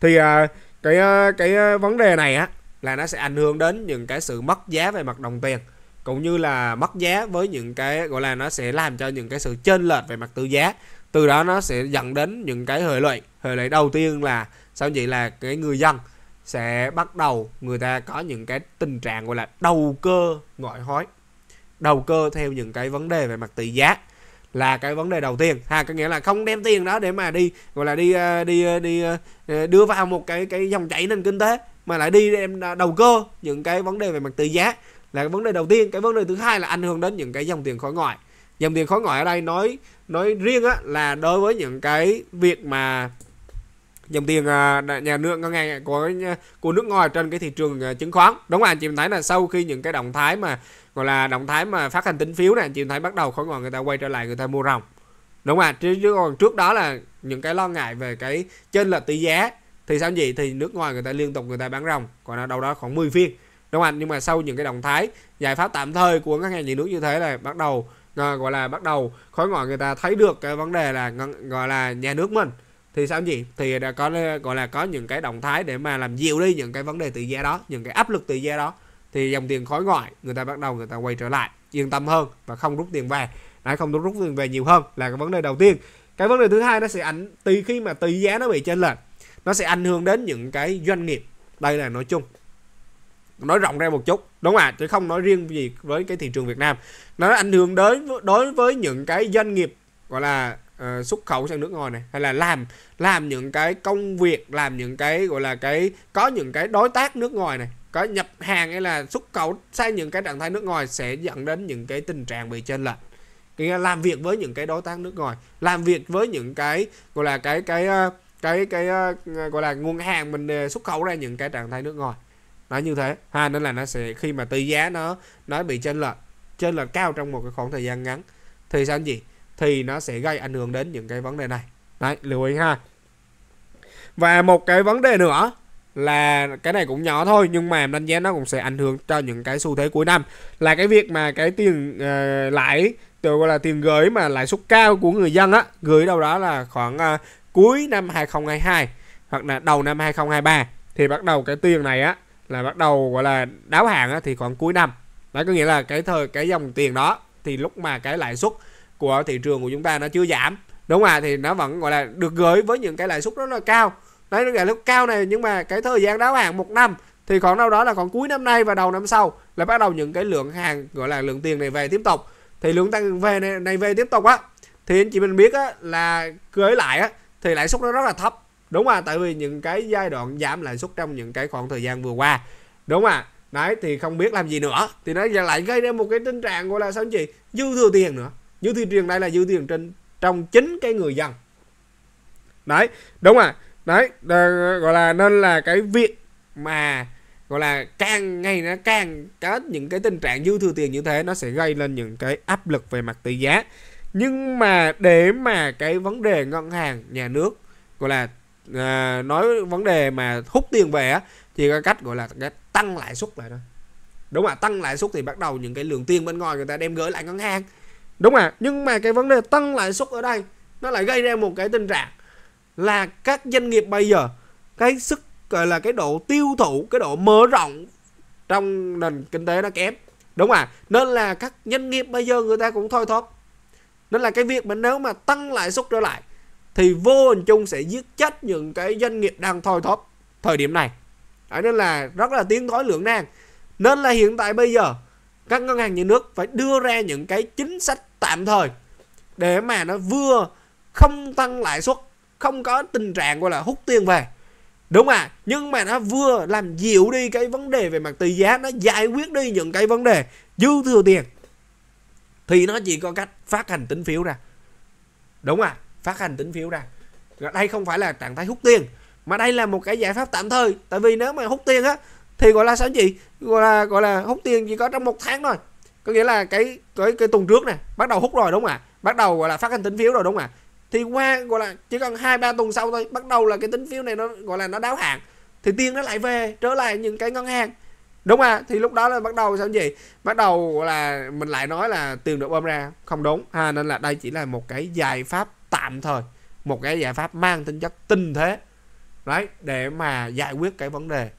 thì à, cái à, cái à, vấn đề này á là nó sẽ ảnh hưởng đến những cái sự mất giá về mặt đồng tiền cũng như là mất giá với những cái gọi là nó sẽ làm cho những cái sự chênh lệch về mặt tư giá từ đó nó sẽ dẫn đến những cái hệ lụy hệ lụy đầu tiên là sao vậy là cái người dân sẽ bắt đầu người ta có những cái tình trạng gọi là đầu cơ ngoại hối đầu cơ theo những cái vấn đề về mặt tỷ giá là cái vấn đề đầu tiên ha có nghĩa là không đem tiền đó để mà đi gọi là đi ờ, đi ờ, đi ờ, đưa vào một cái cái dòng chảy nền kinh tế mà lại đi đem đầu cơ những cái vấn đề về mặt tỷ giá là cái vấn đề đầu tiên cái vấn đề thứ hai là ảnh hưởng đến những cái dòng tiền khỏi ngoại dòng tiền khỏi ngoại ở đây nói nói riêng á là đối với những cái việc mà dòng tiền nhà nước ngân hàng của của nước ngoài trên cái thị trường chứng khoán đúng không anh chị thấy là sau khi những cái động thái mà gọi là động thái mà phát hành tín phiếu này chị thấy bắt đầu khối ngoại người ta quay trở lại người ta mua ròng đúng không ạ chứ, còn trước đó là những cái lo ngại về cái trên là tỷ giá thì sao gì thì nước ngoài người ta liên tục người ta bán ròng còn là đâu đó khoảng 10 phiên đúng không ạ nhưng mà sau những cái động thái giải pháp tạm thời của ngân hàng nhà nước như thế là bắt đầu ờ, gọi là bắt đầu khối ngoại người ta thấy được cái vấn đề là gọi là nhà nước mình thì sao gì thì đã có gọi là có những cái động thái để mà làm dịu đi những cái vấn đề tỷ giá đó những cái áp lực tỷ giá đó thì dòng tiền khối ngoại người ta bắt đầu người ta quay trở lại yên tâm hơn và không rút tiền về đã không rút tiền về nhiều hơn là cái vấn đề đầu tiên cái vấn đề thứ hai nó sẽ ảnh tùy khi mà tỷ giá nó bị trên lệch nó sẽ ảnh hưởng đến những cái doanh nghiệp đây là nói chung nói rộng ra một chút đúng không ạ chứ không nói riêng gì với cái thị trường Việt Nam nó ảnh hưởng đến đối với những cái doanh nghiệp gọi là uh, xuất khẩu sang nước ngoài này hay là làm làm những cái công việc làm những cái gọi là cái có những cái đối tác nước ngoài này có nhập hàng hay là xuất khẩu sang những cái trạng thái nước ngoài sẽ dẫn đến những cái tình trạng bị chênh lệch làm việc với những cái đối tác nước ngoài làm việc với những cái gọi là cái cái ờ, cái cái, cái ờ, gọi là nguồn hàng mình ờ, xuất khẩu ra những cái trạng thái nước ngoài nó như thế ha nên là nó sẽ khi mà tỷ giá nó nó bị chênh lệch chênh lệch cao trong một cái khoảng thời gian ngắn thì sao gì thì nó sẽ gây ảnh hưởng đến những cái vấn đề này đấy lưu ý ha và một cái vấn đề nữa là cái này cũng nhỏ thôi nhưng mà em đánh giá nó cũng sẽ ảnh hưởng cho những cái xu thế cuối năm là cái việc mà cái tiền uh, lãi từ gọi là tiền gửi mà lãi suất cao của người dân á gửi đâu đó là khoảng uh, cuối năm 2022 hoặc là đầu năm 2023 thì bắt đầu cái tiền này á là bắt đầu gọi là đáo hạn á, thì khoảng cuối năm đó có nghĩa là cái thời cái dòng tiền đó thì lúc mà cái lãi suất của thị trường của chúng ta nó chưa giảm đúng không ạ thì nó vẫn gọi là được gửi với những cái lãi suất rất là cao đấy nó lúc cao này nhưng mà cái thời gian đáo hạn một năm thì khoảng đâu đó là khoảng cuối năm nay và đầu năm sau là bắt đầu những cái lượng hàng gọi là lượng tiền này về tiếp tục thì lượng tăng về này, này về tiếp tục á thì anh chị mình biết á là cưới lại á thì lãi suất nó rất là thấp đúng mà tại vì những cái giai đoạn giảm lãi suất trong những cái khoảng thời gian vừa qua đúng không ạ? đấy thì không biết làm gì nữa thì nó lại gây ra một cái tình trạng gọi là sao anh chị dư thừa tiền nữa dư thừa tiền đây là dư tiền trên trong chính cái người dân đấy đúng không ạ? đấy gọi là nên là cái việc mà gọi là càng ngày nó càng có những cái tình trạng dư thừa tiền như thế nó sẽ gây lên những cái áp lực về mặt tỷ giá nhưng mà để mà cái vấn đề ngân hàng nhà nước gọi là à, nói vấn đề mà hút tiền về á thì cái cách gọi là cái tăng lãi suất lại thôi đúng ạ tăng lãi suất thì bắt đầu những cái lượng tiền bên ngoài người ta đem gửi lại ngân hàng đúng ạ nhưng mà cái vấn đề tăng lãi suất ở đây nó lại gây ra một cái tình trạng là các doanh nghiệp bây giờ cái sức gọi là cái độ tiêu thụ cái độ mở rộng trong nền kinh tế nó kém đúng à nên là các doanh nghiệp bây giờ người ta cũng thôi thóp nên là cái việc mà nếu mà tăng lãi suất trở lại thì vô hình chung sẽ giết chết những cái doanh nghiệp đang thôi thóp thời điểm này Đấy, nên là rất là tiến thoái lưỡng nan nên là hiện tại bây giờ các ngân hàng nhà nước phải đưa ra những cái chính sách tạm thời để mà nó vừa không tăng lãi suất không có tình trạng gọi là hút tiền về đúng à nhưng mà nó vừa làm dịu đi cái vấn đề về mặt tỷ giá nó giải quyết đi những cái vấn đề dư thừa tiền thì nó chỉ có cách phát hành tín phiếu ra đúng à phát hành tín phiếu ra đây không phải là trạng thái hút tiền mà đây là một cái giải pháp tạm thời tại vì nếu mà hút tiền á thì gọi là sao chị gọi là gọi là hút tiền chỉ có trong một tháng thôi có nghĩa là cái cái cái tuần trước này bắt đầu hút rồi đúng không ạ bắt đầu gọi là phát hành tín phiếu rồi đúng không ạ thì qua gọi là chỉ cần hai ba tuần sau thôi bắt đầu là cái tín phiếu này nó gọi là nó đáo hạn thì tiền nó lại về trở lại những cái ngân hàng đúng à thì lúc đó là bắt đầu sao gì bắt đầu là mình lại nói là tiền được bơm ra không đúng ha nên là đây chỉ là một cái giải pháp tạm thời một cái giải pháp mang tính chất tinh thế đấy để mà giải quyết cái vấn đề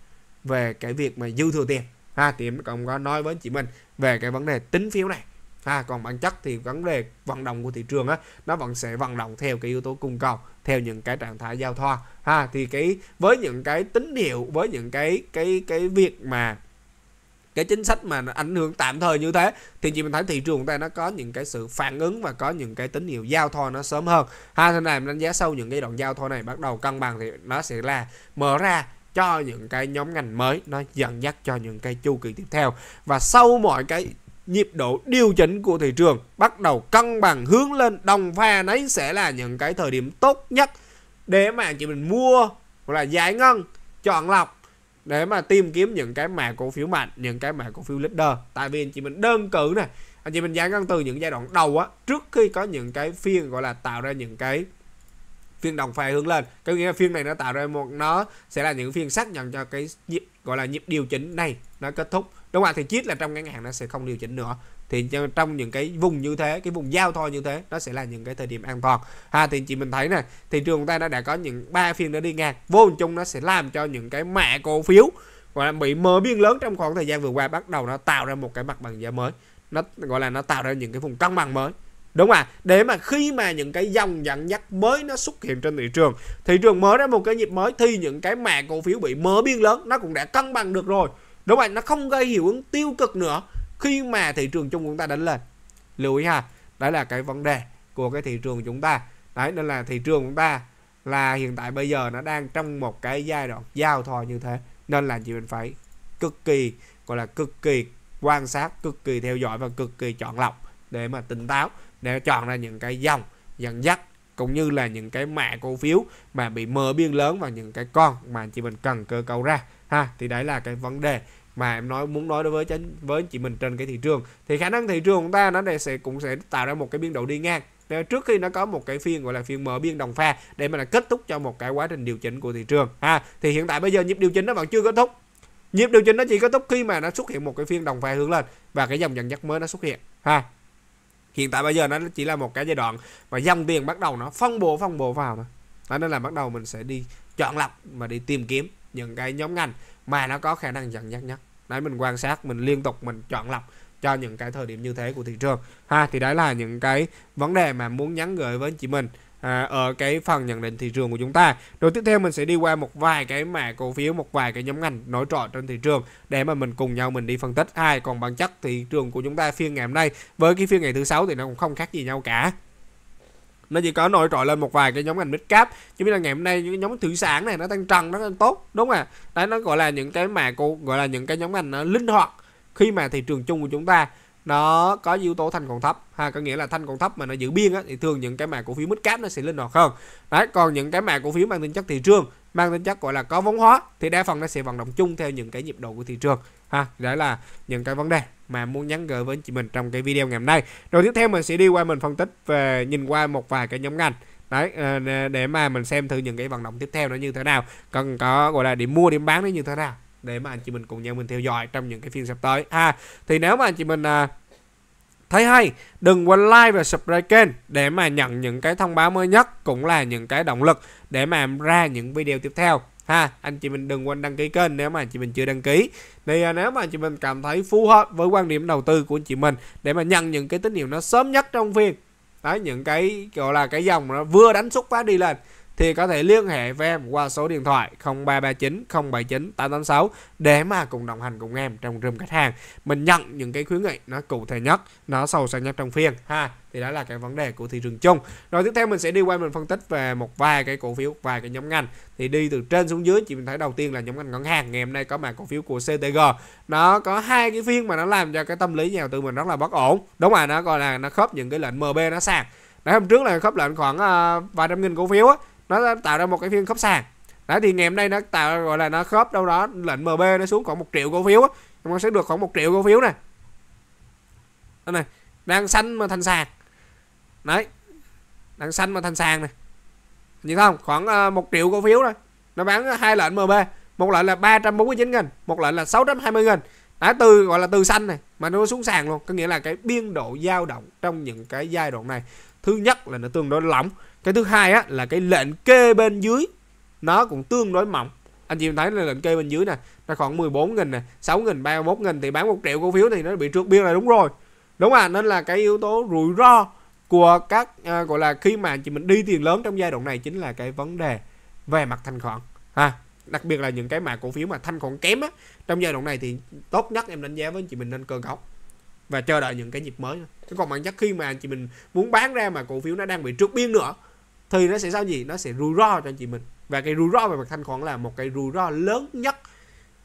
về cái việc mà dư thừa tiền ha thì em còn có nói với chị mình về cái vấn đề tính phiếu này ha còn bản chất thì vấn đề vận động của thị trường á nó vẫn sẽ vận động theo cái yếu tố cung cầu theo những cái trạng thái giao thoa ha thì cái với những cái tín hiệu với những cái cái cái việc mà cái chính sách mà nó ảnh hưởng tạm thời như thế thì chị mình thấy thị trường ta nó có những cái sự phản ứng và có những cái tín hiệu giao thoa nó sớm hơn ha thế này mình đánh giá sâu những cái đoạn giao thoa này bắt đầu cân bằng thì nó sẽ là mở ra cho những cái nhóm ngành mới nó dẫn dắt cho những cái chu kỳ tiếp theo và sau mọi cái nhịp độ điều chỉnh của thị trường bắt đầu cân bằng hướng lên đồng pha nấy sẽ là những cái thời điểm tốt nhất để mà chị mình mua hoặc là giải ngân chọn lọc để mà tìm kiếm những cái mã cổ phiếu mạnh những cái mã cổ phiếu leader tại vì anh chị mình đơn cử này anh chị mình giải ngân từ những giai đoạn đầu á trước khi có những cái phiên gọi là tạo ra những cái phiên đồng pha hướng lên có nghĩa là phiên này nó tạo ra một nó sẽ là những phiên xác nhận cho cái nhịp gọi là nhịp điều chỉnh này nó kết thúc đúng không ạ thì chiết là trong ngắn hạn nó sẽ không điều chỉnh nữa thì trong những cái vùng như thế cái vùng giao thôi như thế nó sẽ là những cái thời điểm an toàn ha à, thì chị mình thấy nè thị trường ta đã đã có những ba phiên đã đi ngang vô hình chung nó sẽ làm cho những cái mã cổ phiếu gọi là bị mở biên lớn trong khoảng thời gian vừa qua bắt đầu nó tạo ra một cái mặt bằng giá mới nó gọi là nó tạo ra những cái vùng cân bằng mới đúng không ạ để mà khi mà những cái dòng dẫn dắt mới nó xuất hiện trên thị trường thị trường mở ra một cái nhịp mới thì những cái mã cổ phiếu bị mở biên lớn nó cũng đã cân bằng được rồi đúng không nó không gây hiệu ứng tiêu cực nữa khi mà thị trường chung của chúng ta đánh lên lưu ý ha đấy là cái vấn đề của cái thị trường của chúng ta đấy nên là thị trường của chúng ta là hiện tại bây giờ nó đang trong một cái giai đoạn giao thoa như thế nên là chị mình phải cực kỳ gọi là cực kỳ quan sát cực kỳ theo dõi và cực kỳ chọn lọc để mà tỉnh táo để chọn ra những cái dòng dẫn dắt cũng như là những cái mã cổ phiếu mà bị mở biên lớn và những cái con mà chị mình cần cơ cấu ra ha thì đấy là cái vấn đề mà em nói muốn nói đối với chính với chị mình trên cái thị trường thì khả năng thị trường của ta nó sẽ cũng sẽ tạo ra một cái biên độ đi ngang để trước khi nó có một cái phiên gọi là phiên mở biên đồng pha để mà là kết thúc cho một cái quá trình điều chỉnh của thị trường ha thì hiện tại bây giờ nhịp điều chỉnh nó vẫn chưa kết thúc nhịp điều chỉnh nó chỉ kết thúc khi mà nó xuất hiện một cái phiên đồng pha hướng lên và cái dòng dần dắt mới nó xuất hiện ha hiện tại bây giờ nó chỉ là một cái giai đoạn mà dòng tiền bắt đầu nó phân bổ phân bổ vào mà đó nên là bắt đầu mình sẽ đi chọn lọc mà đi tìm kiếm những cái nhóm ngành mà nó có khả năng dẫn dắt nhất đấy mình quan sát mình liên tục mình chọn lọc cho những cái thời điểm như thế của thị trường ha thì đấy là những cái vấn đề mà muốn nhắn gửi với chị mình à, ở cái phần nhận định thị trường của chúng ta rồi tiếp theo mình sẽ đi qua một vài cái mã cổ phiếu một vài cái nhóm ngành nổi trội trên thị trường để mà mình cùng nhau mình đi phân tích ai còn bản chất thị trường của chúng ta phiên ngày hôm nay với cái phiên ngày thứ sáu thì nó cũng không khác gì nhau cả nó chỉ có nổi trội lên một vài cái nhóm ngành mid cap chứ biết là ngày hôm nay những nhóm thủy sản này nó tăng trần nó tăng tốt đúng không à đấy nó gọi là những cái mà cô gọi là những cái nhóm ngành nó ờ, linh hoạt khi mà thị trường chung của chúng ta nó có yếu tố thanh còn thấp ha có nghĩa là thanh còn thấp mà nó giữ biên á, thì thường những cái mã cổ phiếu mid cap nó sẽ linh hoạt hơn đấy còn những cái mã cổ phiếu mang tính chất thị trường mang tính chất gọi là có vốn hóa thì đa phần nó sẽ vận động chung theo những cái nhịp độ của thị trường ha đấy là những cái vấn đề mà muốn nhắn gửi với chị mình trong cái video ngày hôm nay rồi tiếp theo mình sẽ đi qua mình phân tích về nhìn qua một vài cái nhóm ngành đấy ờ, để mà mình xem thử những cái vận động tiếp theo nó như thế nào cần có gọi là điểm mua điểm bán nó như thế nào để mà anh chị mình cùng nhau mình theo dõi trong những cái phiên sắp tới ha à, thì nếu mà anh chị mình à, thấy hay đừng quên like và subscribe kênh để mà nhận những cái thông báo mới nhất cũng là những cái động lực để mà em ra những video tiếp theo ha anh chị mình đừng quên đăng ký kênh nếu mà anh chị mình chưa đăng ký thì à, nếu mà anh chị mình cảm thấy phù hợp với quan điểm đầu tư của anh chị mình để mà nhận những cái tín hiệu nó sớm nhất trong phiên đấy những cái gọi là cái dòng nó vừa đánh xuất phát đi lên thì có thể liên hệ với em qua số điện thoại 0339 079 886 để mà cùng đồng hành cùng em trong room khách hàng. Mình nhận những cái khuyến nghị nó cụ thể nhất, nó sâu sắc nhất trong phiên ha thì đó là cái vấn đề của thị trường chung rồi tiếp theo mình sẽ đi qua mình phân tích về một vài cái cổ phiếu vài cái nhóm ngành thì đi từ trên xuống dưới chị mình thấy đầu tiên là nhóm ngành ngân hàng ngày hôm nay có màn cổ phiếu của CTG nó có hai cái phiên mà nó làm cho cái tâm lý nhà đầu tư mình rất là bất ổn đúng rồi nó gọi là nó khớp những cái lệnh MB nó sàn đấy hôm trước là khớp lệnh khoảng uh, vài trăm nghìn cổ phiếu á nó tạo ra một cái phiên khớp sàn đó thì ngày hôm nay nó tạo gọi là nó khớp đâu đó lệnh MB nó xuống khoảng một triệu cổ phiếu á nó sẽ được khoảng một triệu cổ phiếu này, đây này đang xanh mà thành sàn đấy đang xanh mà thành sàn này như không khoảng ờ, một triệu cổ phiếu rồi nó bán hai lệnh MB một lệnh là 349 nghìn một lệnh là 620 nghìn đã từ gọi là từ xanh này mà nó xuống sàn luôn có nghĩa là cái biên độ dao động trong những cái giai đoạn này thứ nhất là nó tương đối lỏng cái thứ hai á là cái lệnh kê bên dưới nó cũng tương đối mỏng anh chị em thấy là lệnh kê bên dưới nè nó khoảng 14 nghìn nè 6 nghìn 31 nghìn thì bán một triệu cổ phiếu thì nó bị trượt biên là đúng rồi đúng à nên là cái yếu tố rủi ro của các à, gọi là khi mà chị mình đi tiền lớn trong giai đoạn này chính là cái vấn đề về mặt thanh khoản ha à, đặc biệt là những cái mà cổ phiếu mà thanh khoản kém á trong giai đoạn này thì tốt nhất em đánh giá với anh chị mình nên cơ cấu và chờ đợi những cái nhịp mới chứ còn bản chất khi mà anh chị mình muốn bán ra mà cổ phiếu nó đang bị trượt biên nữa thì nó sẽ sao gì nó sẽ rủi ro cho anh chị mình và cái rủi ro về mặt thanh khoản là một cái rủi ro lớn nhất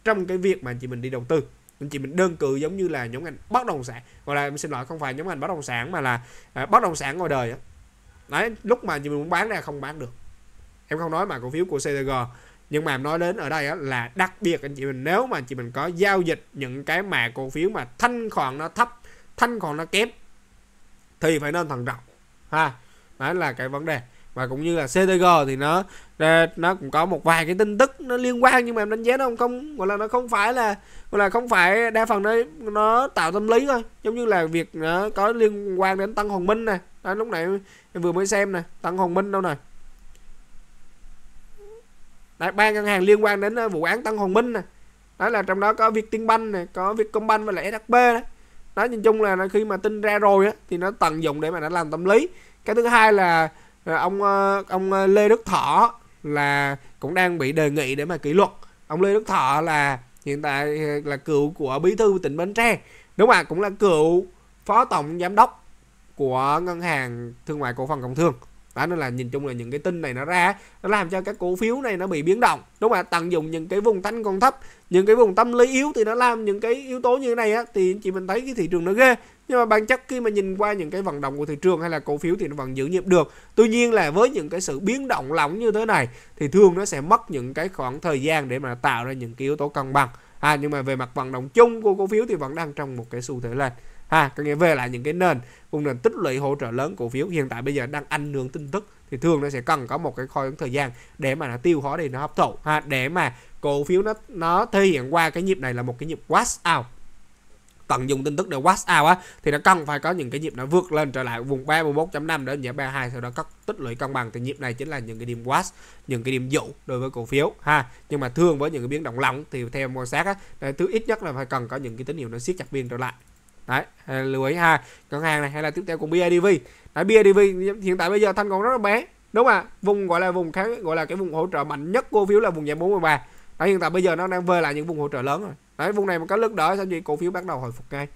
trong cái việc mà anh chị mình đi đầu tư anh chị mình đơn cử giống như là nhóm ngành bất động sản gọi là em xin lỗi không phải nhóm ngành bất động sản mà là à, bất động sản ngoài đời á đấy lúc mà anh chị mình muốn bán ra không bán được em không nói mà cổ phiếu của CTG nhưng mà em nói đến ở đây là đặc biệt anh chị mình nếu mà anh chị mình có giao dịch những cái mà cổ phiếu mà thanh khoản nó thấp thanh khoản nó kém thì phải nên thận trọng ha đấy là cái vấn đề và cũng như là CTG thì nó nó cũng có một vài cái tin tức nó liên quan nhưng mà em đánh giá nó không, gọi là nó không phải là gọi là không phải đa phần nó nó tạo tâm lý thôi giống như là việc nó có liên quan đến Tăng Hồng Minh nè đó lúc nãy em vừa mới xem nè Tăng Hồng Minh đâu nè Đấy, ba ngân hàng liên quan đến ờ, vụ án Tăng Hồng Minh nè đó là trong đó có tiên Vietinbank nè có công Vietcombank và lại SHB đó đó nhìn chung là khi mà tin ra rồi á thì nó tận dụng để mà nó làm tâm lý cái thứ hai là ông ờ, ông ờ, Lê Đức Thọ là cũng đang bị đề nghị để mà kỷ luật ông Lê Đức Thọ là hiện tại ờ, là cựu của bí thư tỉnh Bến Tre đúng không ạ cũng là cựu phó tổng giám đốc của ngân hàng thương mại cổ phần Công Thương đó nên là nhìn chung là những cái tin này nó ra nó làm cho các cổ phiếu này nó bị biến động đúng không ạ tận dụng những cái vùng thanh còn thấp những cái vùng tâm lý yếu thì nó làm những cái yếu tố như thế này á thì chị mình thấy cái thị trường nó ghê nhưng mà bản chất khi mà nhìn qua những cái vận động của thị trường hay là cổ phiếu thì nó vẫn giữ nhịp được tuy nhiên là với những cái sự biến động lỏng như thế này thì thường nó sẽ mất những cái khoảng thời gian để mà tạo ra những cái yếu tố cân bằng à nhưng mà về mặt vận động chung của cổ phiếu thì vẫn đang trong một cái xu thế lên ha có nghĩa về lại những cái nền vùng nền tích lũy hỗ trợ lớn cổ phiếu hiện tại bây giờ đang ăn nướng tin tức thì thường nó sẽ cần có một cái khối thời gian để mà nó tiêu hóa đi nó hấp thụ ha để mà cổ phiếu nó nó thể hiện qua cái nhịp này là một cái nhịp wash out tận dụng tin tức để wash out á thì nó cần phải có những cái nhịp nó vượt lên trở lại vùng 31.5 đến giá 32 sau đó cắt tích lũy cân bằng thì nhịp này chính là những cái điểm wash những cái điểm dụ đối với cổ phiếu ha nhưng mà thường với những cái biến động lỏng thì theo quan sát á thứ ít nhất là phải cần có những cái tín hiệu nó siết chặt biên trở lại đấy à, lưu ý ha ngân hàng này hay là tiếp theo của bidv tại bidv hiện tại bây giờ thanh còn rất là bé đúng không ạ vùng gọi là vùng kháng gọi là cái vùng hỗ trợ mạnh nhất cổ phiếu là vùng giảm 43 đấy hiện tại bây giờ nó đang về lại những vùng hỗ trợ lớn rồi đấy vùng này mà có lực đỡ sao gì cổ phiếu bắt đầu hồi phục ngay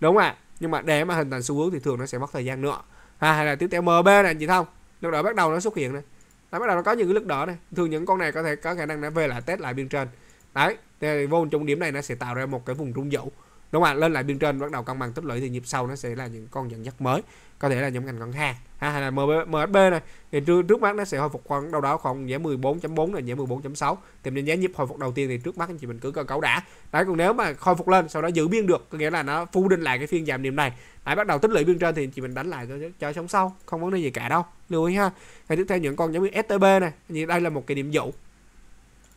đúng không ạ nhưng mà để mà hình thành xu hướng thì thường nó sẽ mất thời gian nữa à, hay là tiếp theo mb này chị thông lực đỡ bắt đầu nó xuất hiện này đấy, bắt đầu nó có những cái lực đỡ này thường những con này có thể có khả năng nó về lại test lại biên trên đấy thì vô trong điểm này nó sẽ tạo ra một cái vùng rung dẫu đúng không ạ lên lại biên trên bắt đầu cân bằng tích lũy thì nhịp sau nó sẽ là những con dẫn dắt mới có thể là những ngành ngân hàng ha, hay là MHB này thì trước trước mắt nó sẽ hồi phục khoảng đâu đó khoảng giá 14.4 là giá 14.6 tìm đến giá nhịp hồi phục đầu tiên thì trước mắt anh chị mình cứ cơ cấu đã đấy còn nếu mà hồi phục lên sau đó giữ biên được có nghĩa là nó phủ định lại cái phiên giảm điểm này hãy bắt đầu tích lũy biên trên thì chị mình đánh lại cho, cho sống sau không vấn đề gì cả đâu lưu ý ha ngày tiếp theo những con giống như STB này thì đây là một cái điểm dụ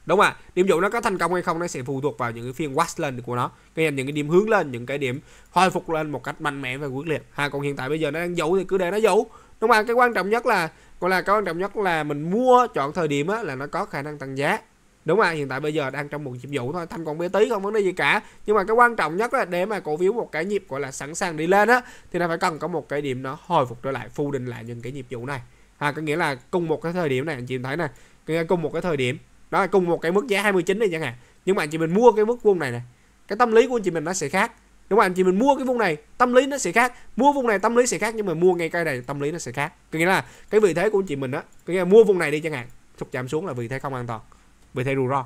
đúng không ạ điểm dụ nó có thành công hay không nó sẽ phụ thuộc vào những cái phiên watch lên của nó cái những cái điểm hướng lên những cái điểm hồi phục lên một cách mạnh mẽ và quyết liệt ha còn hiện tại bây giờ nó đang dụ thì cứ để nó dụ đúng không ạ cái quan trọng nhất là gọi là cái quan trọng nhất là mình mua chọn thời điểm á, là nó có khả năng tăng giá đúng không ạ hiện tại bây giờ đang trong một nhiệm vụ thôi thanh còn bé tí không vấn đề gì cả nhưng mà cái quan trọng nhất là để mà cổ phiếu một cái nhịp gọi là sẵn sàng đi lên á thì nó phải cần có một cái điểm nó hồi phục trở lại phu định lại những cái nhịp vụ này à có nghĩa là cùng một cái thời điểm này anh chị thấy này cùng một cái thời điểm đó cùng một cái mức giá 29 này chẳng hạn nhưng mà anh chị mình mua cái mức vùng này này cái tâm lý của anh chị mình nó sẽ khác đúng không anh chị mình mua cái vùng này tâm lý nó sẽ khác mua vùng này tâm lý sẽ khác nhưng mà mua ngay cây này tâm lý nó sẽ khác có nghĩa là cái vị thế của anh chị mình đó có nghĩa là mua vùng này đi chẳng hạn sụt giảm xuống là vị thế không an toàn vị thế rủi ro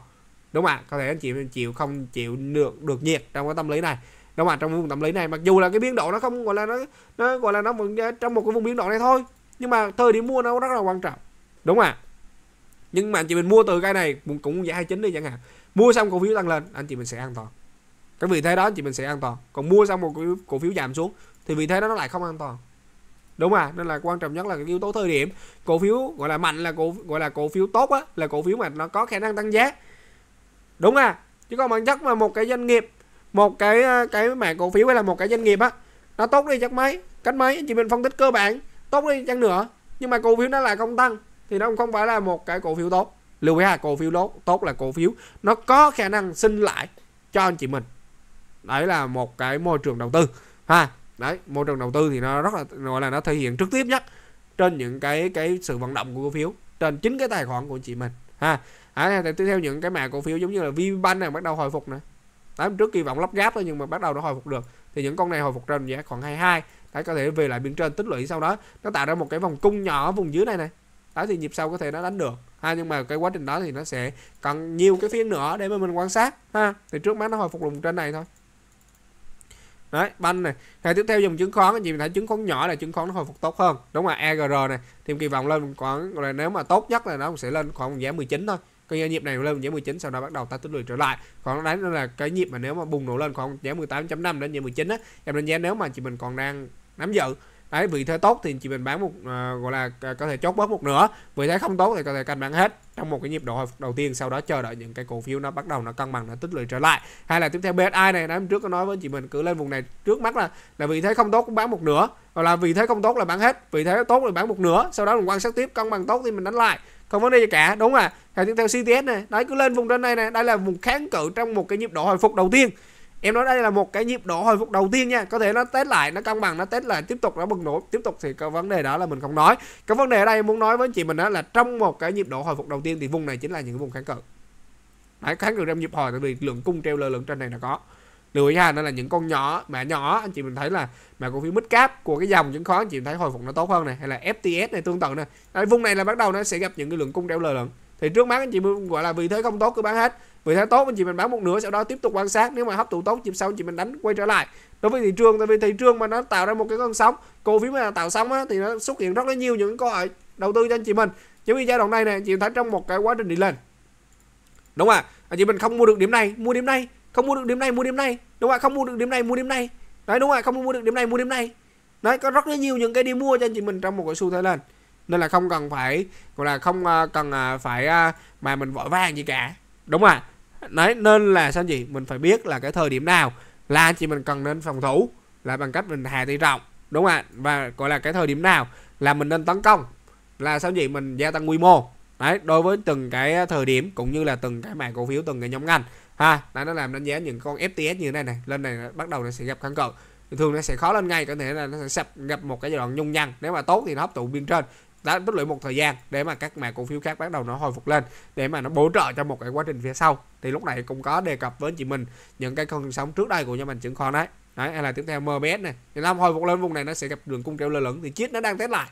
đúng không ạ có thể anh chị mình chịu không chịu được được nhiệt trong cái tâm lý này đúng không ạ trong vùng tâm lý này mặc dù là cái biến độ nó không gọi là nó nó gọi là nó ờ, trong một cái vùng biến độ này thôi nhưng mà thời điểm mua nó rất là quan trọng đúng không ạ nhưng mà anh chị mình mua từ cái này cũng cũng giá 29 đi chẳng hạn mua xong cổ phiếu tăng lên anh chị mình sẽ an toàn cái vị thế đó anh chị mình sẽ an toàn còn mua xong một cổ, phiếu giảm xuống thì vì thế đó nó lại không an toàn đúng mà nên là quan trọng nhất là cái yếu tố thời điểm cổ phiếu gọi là mạnh là cổ gọi là cổ phiếu tốt á là cổ phiếu mà nó có khả năng tăng giá đúng à chứ còn bản chất mà một cái doanh nghiệp một cái ờ, cái mảng cổ phiếu hay là một cái doanh nghiệp á nó tốt đi chắc mấy cách mấy chị mình phân tích cơ bản tốt đi chăng nữa nhưng mà cổ phiếu nó lại không tăng thì nó cũng không phải là một cái cổ phiếu tốt lưu ý là cổ phiếu tốt tốt là cổ phiếu nó có khả năng sinh lại cho anh chị mình đấy là một cái môi trường đầu tư ha đấy môi trường đầu tư thì nó rất là gọi là nó thể hiện trực tiếp nhất trên những cái cái sự vận động của cổ phiếu trên chính cái tài khoản của chị mình ha à, tiếp theo những cái mã cổ phiếu giống như là Vbank này bắt đầu hồi phục nè đấy, trước kỳ vọng lắp gáp thôi nhưng mà bắt đầu nó hồi phục được thì những con này hồi phục trên giá khoảng 22 đấy có thể về lại biên trên tích lũy sau đó nó tạo ra một cái vòng cung nhỏ ở vùng dưới này này đó thì nhịp sau có thể nó đánh được ha nhưng mà cái quá trình đó thì nó sẽ cần nhiều cái phiên nữa để mà mình quan sát ha thì trước mắt nó hồi phục vùng trên này thôi đấy banh này ngày tiếp theo dòng chứng khoán anh chị mình thấy chứng khoán nhỏ là chứng khoán nó hồi phục tốt hơn đúng là EGR này thì kỳ vọng lên khoảng là nếu mà tốt nhất là nó sẽ lên khoảng giá 19 thôi cái doanh nghiệp này lên giá 19 sau đó bắt đầu ta tích lũy trở lại còn đấy là cái nhịp mà nếu mà bùng nổ lên khoảng giá 18.5 đến giá 19 á em đánh giá nếu mà chị mình còn đang nắm giữ đấy vị thế tốt thì chị mình bán một à, gọi là à, có thể chốt bớt một nửa vị thế không tốt thì có thể canh bán hết trong một cái nhịp độ hồi phục đầu tiên sau đó chờ đợi những cái cổ phiếu nó bắt đầu nó cân bằng nó tích lũy trở lại hay là tiếp theo BSI này hôm trước có nói với chị mình cứ lên vùng này trước mắt là là vị thế không tốt cũng bán một nửa hoặc là vị thế không tốt là bán hết vị thế tốt là bán một nửa sau đó mình quan sát tiếp cân bằng tốt thì mình đánh lại không vấn đề gì cả đúng à hay tiếp theo CTS này đấy cứ lên vùng trên này này đây là vùng kháng cự trong một cái nhịp độ hồi phục đầu tiên em nói đây là một cái nhịp độ hồi phục đầu tiên nha có thể nó test lại nó cân bằng nó test lại tiếp tục nó bùng nổ tiếp tục thì cái vấn đề đó là mình không nói cái vấn đề ở đây em muốn nói với anh chị mình đó là trong một cái nhịp độ hồi phục đầu tiên thì vùng này chính là những vùng kháng cự Đấy, kháng cự trong nhịp hồi tại vì lượng cung treo lơ lượng trên này là có lưu ý ha nó là những con nhỏ mã nhỏ anh chị mình thấy là mã cổ phiếu mít cáp của cái dòng chứng khoán anh chị mình thấy hồi phục nó tốt hơn này hay là FTS này tương tự này Đấy, vùng này là bắt đầu nó sẽ gặp những cái lượng cung treo lơ lượng thì trước mắt anh chị mình gọi là vì thế không tốt cứ bán hết vì tháng tốt anh chị mình bán một nửa sau đó tiếp tục quan sát nếu mà hấp thụ tốt dịp sau anh chị mình đánh quay trở lại đối với thị trường tại vì thị trường mà nó tạo ra một cái con sóng cổ phiếu mà tạo sóng á, thì nó xuất hiện rất là nhiều những cơ hội đầu tư cho anh chị mình giống như giai đoạn này nè anh chị thấy trong một cái quá trình đi lên đúng không ạ anh chị mình không mua được điểm này mua điểm này không mua được điểm này mua điểm này đúng không ạ không mua được điểm này mua điểm này đấy đúng không ạ không mua được điểm này mua điểm này đấy có rất là nhiều những cái đi mua cho anh chị mình trong một cái xu thế lên nên là không cần phải gọi là không ờ, cần ờ, phải ờ, mà mình vội vàng gì cả đúng không ạ đấy nên là sao gì mình phải biết là cái thời điểm nào là chị mình cần nên phòng thủ là bằng cách mình hạ tỷ trọng đúng không ạ và gọi là cái thời điểm nào là mình nên tấn công là sao gì mình gia tăng quy mô đấy đối với từng cái thời điểm cũng như là từng cái mảng cổ phiếu từng cái nhóm ngành ha là nó làm đánh giá những con FTS như thế này này lên này bắt đầu nó sẽ gặp kháng cự thường nó sẽ khó lên ngay có thể là nó sẽ sập gặp một cái giai đoạn nhung nhăn nếu mà tốt thì nó hấp thụ biên trên đã tích lũy một thời gian để mà các mã cổ phiếu khác bắt đầu nó hồi phục lên để mà nó bổ trợ cho một cái quá trình phía sau thì lúc này cũng có đề cập với chị mình những cái con sóng trước đây của nhóm ngành chứng khoán đấy đấy hay là tiếp theo MBS này thì năm hồi phục lên vùng này nó sẽ gặp đường cung treo lơ lửng thì chiết nó đang test lại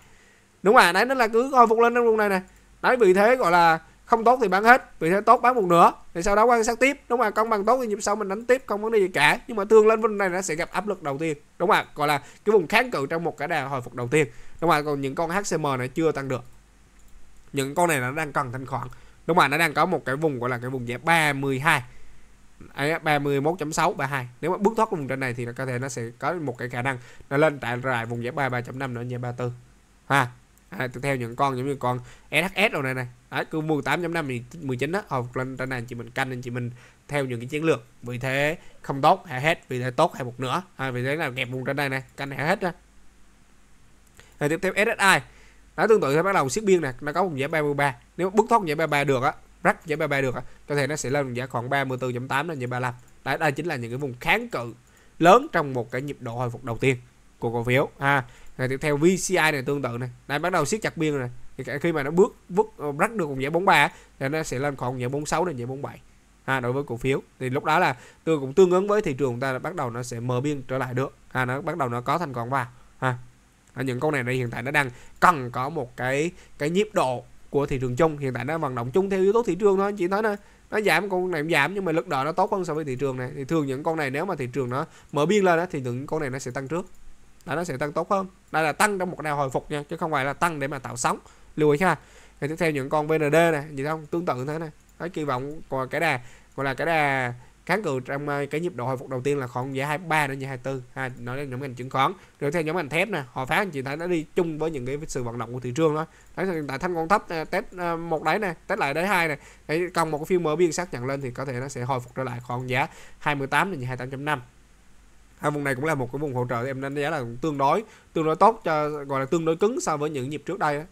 đúng không ạ? đấy nó là cứ hồi phục lên vùng này này đấy vì thế gọi là không tốt thì bán hết vì thế tốt bán một nửa thì sau đó quan sát tiếp đúng không công bằng tốt thì nhịp sau mình đánh tiếp không vấn đề gì cả nhưng mà thương lên vùng này nó sẽ gặp áp lực đầu tiên đúng không gọi là cái vùng kháng cự trong một cái đà hồi phục đầu tiên đúng không còn những con hcm này chưa tăng được những con này nó đang cần thanh khoản đúng không nó đang có một cái vùng gọi là cái vùng giá 32 31.6 32 nếu mà bước thoát vùng trên này thì nó có thể nó sẽ có một cái khả năng nó lên tại lại vùng giá 33.5 nữa như 34 ha à, theo những con giống như con SHS rồi này này đấy, cứ mua 8.5 19 đó học lên trên này chị mình canh anh chị mình theo những cái chiến lược vì thế không tốt hạ hết vì thế tốt hay một nữa à, vì thế là kẹp vùng trên đây này canh hạ hết đó rồi tiếp theo SSI nó tương tự sẽ bắt đầu siết biên này nó có một giá 33 nếu bước thoát giá 33 được á rắc giá 33 được á có thể nó sẽ lên giá khoảng 34.8 lên giá 35 đấy đây chính là những cái vùng kháng cự lớn trong một cái nhịp độ hồi phục đầu tiên của cổ phiếu ha à, rồi tiếp theo VCI này tương tự này đây bắt đầu siết chặt biên rồi, thì khi mà nó bước bước ờ, rách được vùng giải 43 thì nó sẽ lên khoảng vùng giải 46 đến giải 47 ha, đối với cổ phiếu thì lúc đó là tương cũng tương ứng với thị trường ta là bắt đầu nó sẽ mở biên trở lại được ha, nó bắt đầu nó có thành còn vào ha ở những con này này hiện tại nó đang cần có một cái cái nhịp độ của thị trường chung hiện tại nó vận động chung theo yếu tố thị trường thôi anh chị thấy nó nó giảm con này giảm nhưng mà lực độ nó tốt hơn so với thị trường này thì thường những con này nếu mà thị trường nó mở biên lên đó, thì những con này nó sẽ tăng trước là nó sẽ tăng tốt hơn đây là tăng trong một đà hồi phục nha chứ không phải là tăng để mà tạo sóng lưu ý ha rồi tiếp theo những con VND này gì không tương tự thế này đấy kỳ vọng của cái đà gọi là cái đà kháng cự trong ờ, cái nhịp độ hồi phục đầu tiên là khoảng giá 23 đến 24 ha nói đến nhóm ngành chứng khoán rồi theo nhóm ngành thép nè họ phán chị thấy nó đi chung với những cái sự vận động của thị trường đó đấy hiện tại thanh con thấp ờ, test ờ, một đáy này test lại đáy hai này đấy còn một cái phiên mở biên xác nhận lên thì có thể nó sẽ hồi phục trở lại khoảng giá 28 đến 28.5 hai vùng này cũng là một cái vùng hỗ trợ em đánh giá là tương đối tương đối tốt cho gọi là tương đối cứng so với những nhịp trước đây đó.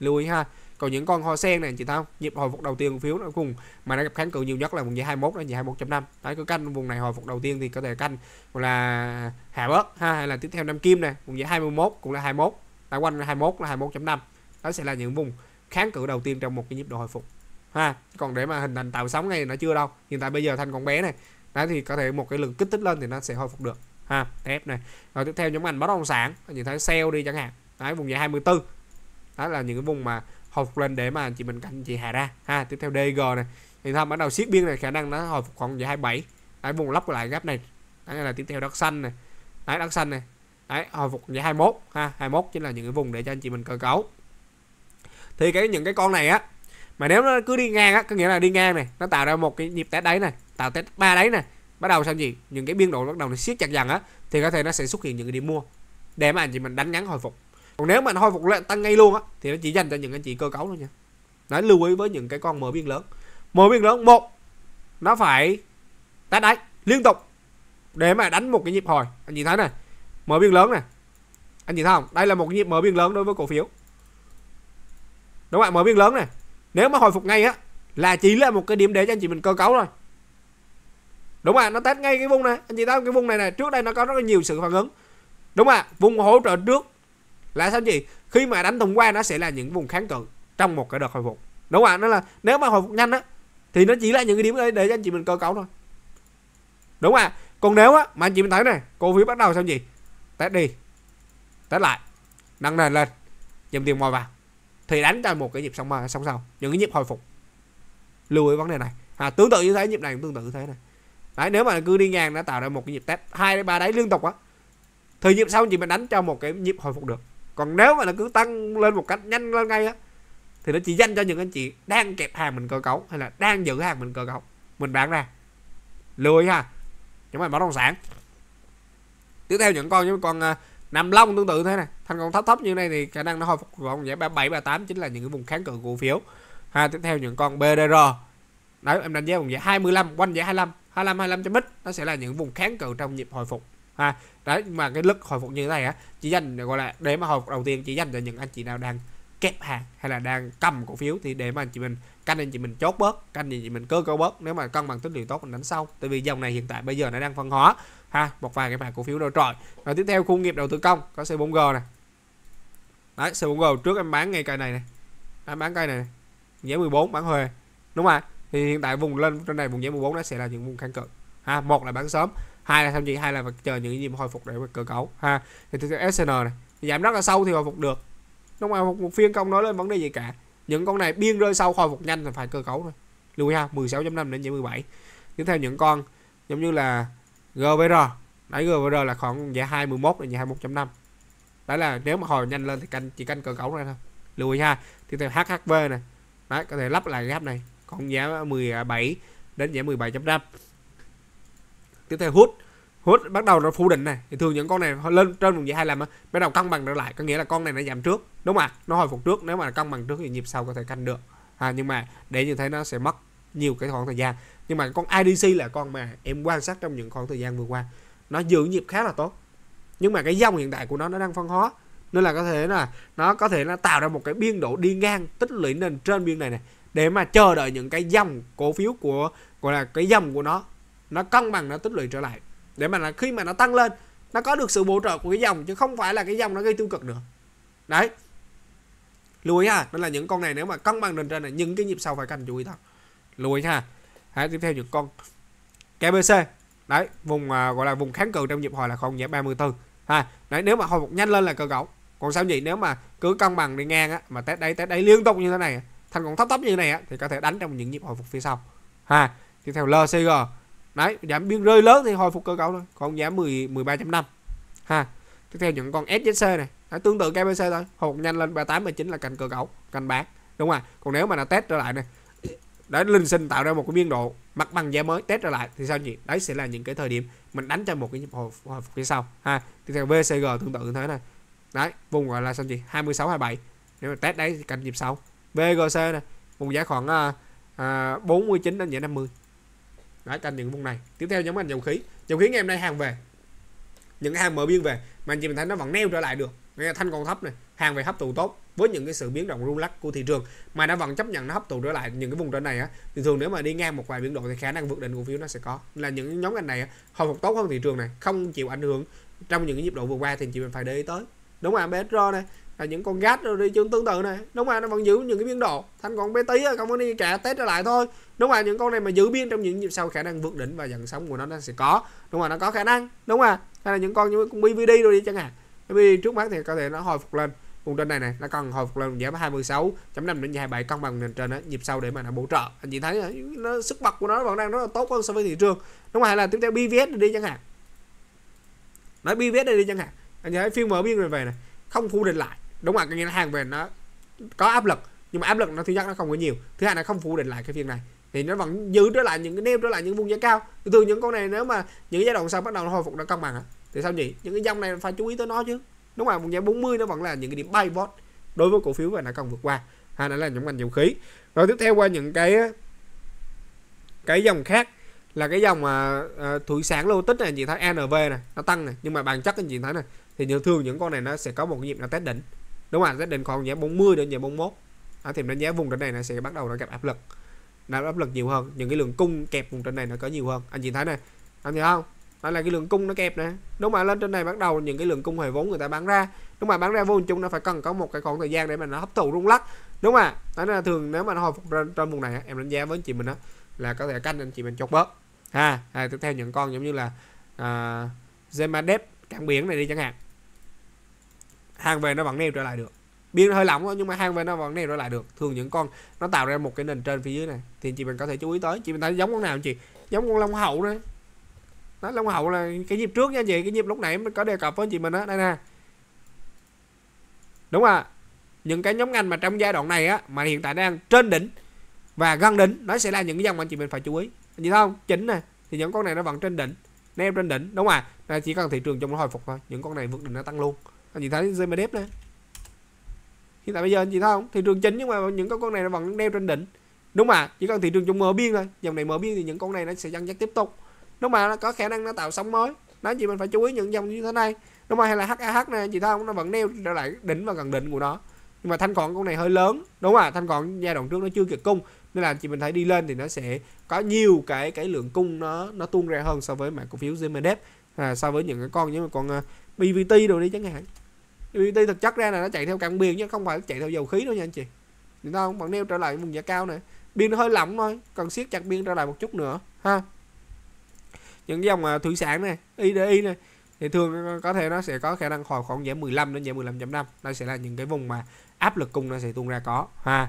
lưu ý ha còn những con hoa sen này chị thấy nhịp hồi phục đầu tiên phiếu nó cùng mà nó gặp kháng cự nhiều nhất là vùng dây 21 đến dây 21.5 đấy cứ canh vùng này hồi phục đầu tiên thì có thể canh hoặc là hạ bớt ha hay là tiếp theo năm kim này vùng dây 21 cũng là 21 tại quanh 21 là 21.5 đó sẽ là những vùng kháng cự đầu tiên trong một cái nhịp độ hồi phục ha còn để mà hình thành tạo sóng này nó chưa đâu hiện tại bây giờ thành con bé này đấy thì có thể một cái lực kích thích lên thì nó sẽ hồi phục được ha thép này rồi tiếp theo nhóm ngành bất động sản nhìn thấy sale đi chẳng hạn đấy vùng giá 24 đó là những cái vùng mà hồi phục lên để mà chị mình cạnh chị hạ ra ha tiếp theo DG này thì thăm bắt đầu siết biên này khả năng nó hồi phục khoảng giá 27 đấy vùng lắp lại gấp này đấy là tiếp theo đất xanh này đấy đất xanh này đấy hồi phục giá 21 ha 21 chính là những cái vùng để cho anh chị mình cơ cấu thì cái những cái con này á mà nếu nó cứ đi ngang á có nghĩa là đi ngang này nó tạo ra một cái nhịp test đáy này tạo test ba đáy này bắt đầu sao gì những cái biên độ bắt đầu nó siết chặt dần á thì có thể nó sẽ xuất hiện những cái điểm mua để mà anh chị mình đánh ngắn hồi phục còn nếu mà anh hồi phục lại tăng ngay luôn á thì nó chỉ dành cho những anh chị cơ cấu thôi nha nói lưu ý với những cái con mở biên lớn mở biên lớn một nó phải test đáy liên tục để mà đánh một cái nhịp hồi anh chị thấy này mở biên lớn này anh chị thấy không đây là một cái nhịp mở biên lớn đối với cổ phiếu đúng không ạ mở biên lớn này nếu mà hồi phục ngay á là chỉ là một cái điểm để cho anh chị mình cơ cấu thôi đúng không ạ nó test ngay cái vùng này anh chị thấy cái vùng này này trước đây nó có rất là nhiều sự phản ứng đúng không ạ vùng hỗ trợ trước là sao gì khi mà đánh tuần qua nó sẽ là những vùng kháng cự trong một cái đợt hồi phục đúng không ạ nó là nếu mà hồi phục nhanh á thì nó chỉ là những cái điểm đấy để cho anh chị mình cơ cấu thôi đúng không ạ còn nếu á mà anh chị mình thấy này cổ phiếu bắt đầu sao gì test đi test lại nâng nền lên dùm tiền mồi vào thì đánh cho một cái nhịp xong mà xong sau những cái nhịp hồi phục lưu ý vấn đề này à, tương tự như thế nhịp này cũng tương tự như thế này đấy nếu mà cứ đi ngang đã tạo ra một cái nhịp test hai ba đáy liên tục á thì nhịp sau chị mình đánh cho một cái nhịp hồi phục được còn nếu mà nó cứ tăng lên một cách nhanh lên ngay á thì nó chỉ dành cho những anh chị đang kẹp hàng mình cơ cấu hay là đang giữ hàng mình cơ cấu mình bán ra lưu ý ha những bạn bất động sản tiếp theo những con những con à, nằm long tương tự thế này thành con thấp thấp như này thì khả năng nó hồi phục còn giải ba bảy ba tám chính là những cái vùng kháng cự cổ phiếu ha tiếp theo những con BDR đấy em đánh giá vùng giá 25 quanh giá 25 25 25 cho mít nó sẽ là những vùng kháng cự trong nhịp hồi phục ha đấy mà cái lực hồi phục như thế này á chỉ dành gọi là để mà hồi phục đầu tiên chỉ dành cho những anh chị nào đang kép hàng hay là đang cầm cổ phiếu thì để mà anh chị mình canh anh chị mình chốt bớt canh anh chị mình cơ cấu bớt nếu mà cân bằng tín hiệu tốt mình đánh sau tại vì dòng này hiện tại bây giờ nó đang phân hóa ha một vài cái mã cổ phiếu đầu trời. Và tiếp theo khu nghiệp đầu tư công có C4G này đấy C4G trước em bán ngay cây này này em bán cây này giá 14 bán huề đúng không ạ thì hiện tại vùng lên trên này vùng giảm 14 nó sẽ là những vùng kháng cự ha một là bán sớm hai là tham gì hai là chờ những gì hồi phục để cơ cấu ha thì từ SN này giảm rất là sâu thì hồi phục được đúng không một, một phiên công nói lên vấn đề gì cả những con này biên rơi sâu hồi phục nhanh là phải cơ cấu thôi lưu ý ha 16.5 đến 17 tiếp theo những con giống như là GVR đấy GVR là khoảng giá 21 đến 21.5 đấy là nếu mà hồi nhanh lên thì canh chỉ canh cơ cấu này thôi lưu ha tiếp theo HHV này đấy có thể lắp lại gap này còn giá 17 đến giá 17.5 tiếp theo hút hút bắt đầu nó phủ định này thì thường những con này lên trên vùng giá hai làm bắt đầu cân bằng trở lại có nghĩa là con này nó giảm trước đúng không ạ nó hồi phục trước nếu mà cân bằng trước thì nhịp sau có thể canh được à, nhưng mà để như thế nó sẽ mất nhiều cái khoảng thời gian nhưng mà con IDC là con mà em quan sát trong những khoảng thời gian vừa qua nó giữ nhịp khá là tốt nhưng mà cái dòng hiện tại của nó nó đang phân hóa nên là có thể là nó có thể là tạo ra một cái biên độ đi ngang tích lũy nền trên biên này này để mà chờ đợi những cái dòng cổ phiếu của gọi là cái dòng của nó nó cân bằng nó tích lũy trở lại để mà là khi mà nó tăng lên nó có được sự hỗ trợ của cái dòng chứ không phải là cái dòng nó gây tiêu cực nữa đấy lưu ý ha đó là những con này nếu mà cân bằng nền trên này những cái nhịp sau phải cần chú ý thôi lưu ý ha Đấy, tiếp theo những con KBC đấy vùng à, gọi là vùng kháng cự trong nhịp hồi là không nhẹ 34 ha đấy nếu mà hồi phục nhanh lên là cơ cấu còn sao gì nếu mà cứ cân bằng đi ngang á mà test đây test đây liên tục như thế này thằng còn thấp thấp như này á, thì có thể đánh trong những nhịp hồi phục phía sau ha thì theo LCG đấy giảm biên rơi lớn thì hồi phục cơ cấu thôi còn giảm 10 13.5 ha tiếp theo những con SJC này đấy, tương tự KBC thôi hồi phục nhanh lên 38 19 là cành cơ cấu cành bán đúng không ạ còn nếu mà là test trở lại này đấy linh sinh tạo ra một cái biên độ mặt bằng giá mới test trở lại thì sao nhỉ đấy sẽ là những cái thời điểm mình đánh cho một cái nhịp hồi, hồi phục phía sau ha tiếp theo VCG tương tự như thế này đấy vùng gọi là sao nhỉ 26 27 nếu mà test đấy thì cành nhịp sau VGC này vùng giá khoảng à, à, 49 đến giải 50 đấy canh những vùng này tiếp theo nhóm ngành dầu khí dầu khí ngày hôm nay hàng về những hàng mở biên về mà anh chị mình thấy nó vẫn neo trở lại được nghe thanh còn thấp này hàng về hấp thụ tốt với những cái sự biến động rung lắc của thị trường mà nó vẫn chấp nhận nó hấp thụ trở lại những cái vùng trên này á thì thường nếu mà đi ngang một vài biến động thì khả năng vượt đỉnh cổ phiếu nó sẽ có là những nhóm ngành này hồi phục tốt hơn thị trường này không chịu ảnh hưởng trong những cái nhịp độ vừa qua thì chị mình phải để ý tới đúng không ABS này là những con gas rồi đi chương tương tự này đúng không nó vẫn giữ những cái biên độ thanh còn bé tí không có đi trả test trở lại thôi đúng không những con này mà giữ biên trong những nhịp sau khả năng vượt đỉnh và dần sóng của nó nó sẽ có đúng không nó có khả năng đúng không hay là những con như con BVD rồi đi chẳng hạn BVD trước mắt thì có thể nó hồi phục lên vùng trên này này nó cần hồi phục lên giảm 26.5 đến 27 cân bằng nền trên đó nhịp sau để mà nó bổ trợ anh chị thấy nó sức bật của nó vẫn đang rất là tốt hơn so với thị trường đúng không hay là tiếp theo BVS đi chẳng hạn nói BVS đi chẳng hạn anh chị thấy phiên mở biên rồi về này không khu định lại đúng là cái ngân hàng về nó có áp lực nhưng mà áp lực nó thứ nhất nó không có nhiều thứ hai là không phủ định lại cái việc này thì nó vẫn giữ trở lại những cái nêu trở lại những vùng giá cao từ từ những con này nếu mà những giai đoạn sau bắt đầu nó hồi phục nó cân bằng thì sao nhỉ những cái dòng này phải chú ý tới nó chứ đúng không vùng giá 40 nó vẫn là những cái điểm bay vót đối với cổ phiếu và nó cần vượt qua hay là những ngành dầu khí rồi tiếp theo qua những cái cái dòng khác là cái dòng mà uh, à, thủy sản lô tích này chị thấy NV này nó tăng này nhưng mà bản chất anh chị thấy này thì thường những con này nó sẽ có một cái nhịp nó test đỉnh đúng không ạ sẽ định còn giảm 40 đến giảm 41 đó, thì đánh giá vùng trên này nó sẽ bắt đầu nó gặp áp lực nó áp lực nhiều hơn những cái lượng cung kẹp vùng trên này nó có nhiều hơn anh nhìn thấy này anh thấy không đó là cái lượng cung nó kẹp nè đúng mà lên trên này bắt đầu những cái lượng cung hồi vốn người ta bán ra đúng mà bán ra vô chung nó phải cần có một cái khoảng thời gian để mà nó hấp thụ rung lắc đúng mà đó là thường nếu mà nó hồi phục ra trong vùng này em đánh giá với anh chị mình đó là có thể canh anh chị mình chốt bớt ha à, tiếp theo những con giống như là uh, à, Zemadep cảng biển này đi chẳng hạn hàng về nó vẫn neo trở lại được biên hơi lỏng nhưng mà hang về nó vẫn neo trở lại được thường những con nó tạo ra một cái nền trên phía dưới này thì chị mình có thể chú ý tới chị mình thấy giống con nào chị giống con long hậu đấy nó long hậu là cái nhịp trước nha chị cái nhịp lúc nãy mình có đề cập với chị mình á đây nè đúng à những cái nhóm ngành mà trong giai đoạn này á mà hiện tại đang trên đỉnh và gần đỉnh nó sẽ là những cái dòng mà chị mình phải chú ý như không chính nè thì những con này nó vẫn trên đỉnh neo trên đỉnh đúng không? là chỉ cần thị trường trong nó hồi phục thôi những con này vượt đỉnh nó tăng luôn anh chị thấy Zemedev này hiện tại bây giờ anh chị thấy không thị trường chính nhưng mà những cái con này nó vẫn đeo trên đỉnh đúng mà chỉ cần thị trường chung mở biên thôi dòng này mở biên thì những con này nó sẽ dăng dắt tiếp tục đúng mà nó có khả năng nó tạo sóng mới đó chị mình phải chú ý những dòng như thế này đúng mà hay là HAH này chị thấy không nó vẫn đeo lại đỉnh và gần đỉnh của nó nhưng mà thanh khoản con này hơi lớn đúng mà thanh khoản giai đoạn trước nó chưa kiệt cung nên là chị mình thấy đi lên thì nó sẽ có nhiều cái cái lượng cung nó nó tuôn ra hơn so với mã cổ phiếu Zemedev à, so với những cái con như con uh, à, BVT đồ đi chẳng hạn vì thực chất ra là nó chạy theo cặn biển chứ không phải chạy theo dầu khí đâu nha anh chị chúng ta không bạn neo trở lại vùng giá cao này biên nó hơi lỏng thôi cần siết chặt biên trở lại một chút nữa ha những dòng à, thủy sản này IDI này thì thường à, có thể nó sẽ có khả năng hồi khoảng giảm 15 đến giảm 15.5 nó sẽ là những cái vùng mà áp lực cung nó sẽ tuôn ra có ha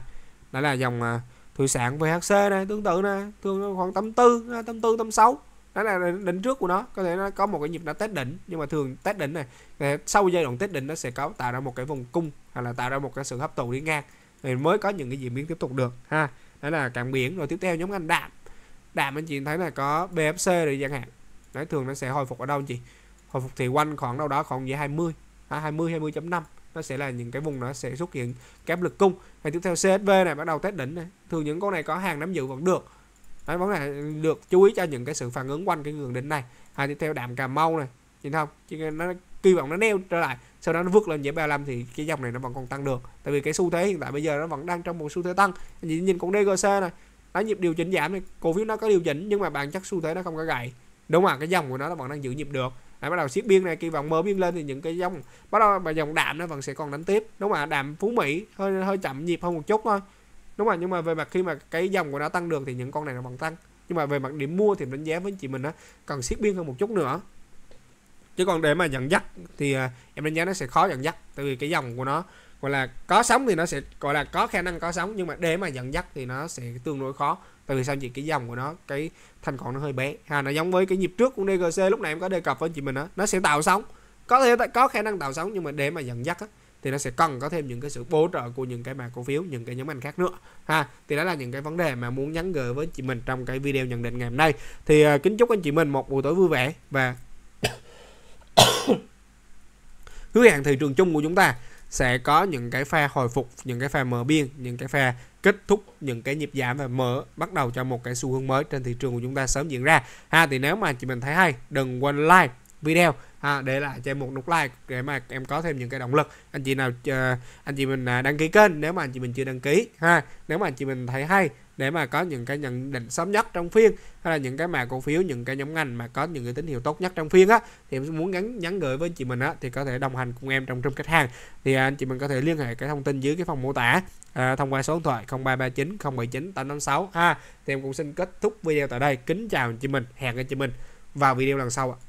đó là dòng à, thủy sản VHC này tương tự nè, thường khoảng tầm tầm tư, tư, tầm sáu đó là đỉnh trước của nó có thể nó có một cái nhịp nó test đỉnh nhưng mà thường test đỉnh này ờ, sau giai đoạn test đỉnh nó sẽ có tạo ra một cái vùng cung hay là tạo ra một cái sự hấp thụ đi ngang thì mới có những cái diễn biến tiếp tục được ha đó là cảng biển rồi tiếp theo nhóm ngành đạm đạm anh chị thấy là có BFC rồi chẳng hạn đấy thường nó sẽ hồi phục ở đâu anh chị hồi phục thì quanh khoảng đâu đó khoảng dưới 20 à, 20 20.5 nó sẽ là những cái vùng nó sẽ xuất hiện kép lực cung và tiếp theo CSV này bắt đầu test đỉnh này thường những con này có hàng nắm giữ vẫn được Đấy, bóng này được chú ý cho những cái sự phản ứng quanh cái ngưỡng đỉnh này hay tiếp theo đạm cà mau này nhìn không chứ nó kỳ vọng nó neo trở lại sau đó nó vượt lên dãy 35 thì cái dòng này nó vẫn còn tăng được tại vì cái xu thế hiện tại bây giờ nó vẫn đang trong một xu thế tăng nhìn, nhìn cũng DGC này nó nhịp điều chỉnh giảm này cổ phiếu nó có điều chỉnh nhưng mà bản chất xu thế nó không có gãy đúng không cái dòng của nó nó vẫn đang giữ nhịp được Đấy, bắt đầu siết biên này kỳ vọng mở biên lên thì những cái dòng bắt đầu mà dòng đạm nó vẫn sẽ còn đánh tiếp đúng không ạ đạm phú mỹ hơi hơi chậm nhịp hơn một chút thôi đúng rồi nhưng mà về mặt khi mà cái dòng của nó tăng được thì những con này nó vẫn tăng nhưng mà về mặt điểm mua thì đánh giá với chị mình á cần siết biên hơn một chút nữa chứ còn để mà dẫn dắt thì à, em đánh giá nó sẽ khó dẫn dắt tại vì cái dòng của nó gọi là có sóng thì nó sẽ gọi là có khả năng có sóng nhưng mà để mà dẫn dắt thì nó sẽ tương đối khó tại vì sao chị cái dòng của nó cái thành còn nó hơi bé ha à, nó giống với cái nhịp trước của DGC lúc này em có đề cập với chị mình á nó sẽ tạo sóng có thể có khả năng tạo sóng nhưng mà để mà dẫn dắt á, thì nó sẽ cần có thêm những cái sự hỗ trợ của những cái mã cổ phiếu những cái nhóm ngành khác nữa ha thì đó là những cái vấn đề mà muốn nhắn gửi với chị mình trong cái video nhận định ngày hôm nay thì uh, kính chúc anh chị mình một buổi tối vui vẻ và hứa hẹn thị trường chung của chúng ta sẽ có những cái pha hồi phục những cái pha mở biên những cái pha kết thúc những cái nhịp giảm và mở bắt đầu cho một cái xu hướng mới trên thị trường của chúng ta sớm diễn ra ha thì nếu mà chị mình thấy hay đừng quên like video à, để lại cho em một nút like để mà em có thêm những cái động lực anh chị nào uh, anh chị mình à, đăng ký kênh nếu mà anh chị mình chưa đăng ký ha nếu mà anh chị mình thấy hay để mà có những cái nhận định sớm nhất trong phiên hay là những cái mà cổ phiếu những cái nhóm ngành mà có những cái tín hiệu tốt nhất trong phiên á thì em muốn nhắn nhắn gửi với chị mình á thì có thể đồng hành cùng em trong trong khách hàng thì à, anh chị mình có thể liên hệ cái thông tin dưới cái phòng mô tả à, thông qua số điện thoại 0339 079 856 ha thì em cũng xin kết thúc video tại đây kính chào anh chị mình hẹn anh chị mình vào video lần sau ạ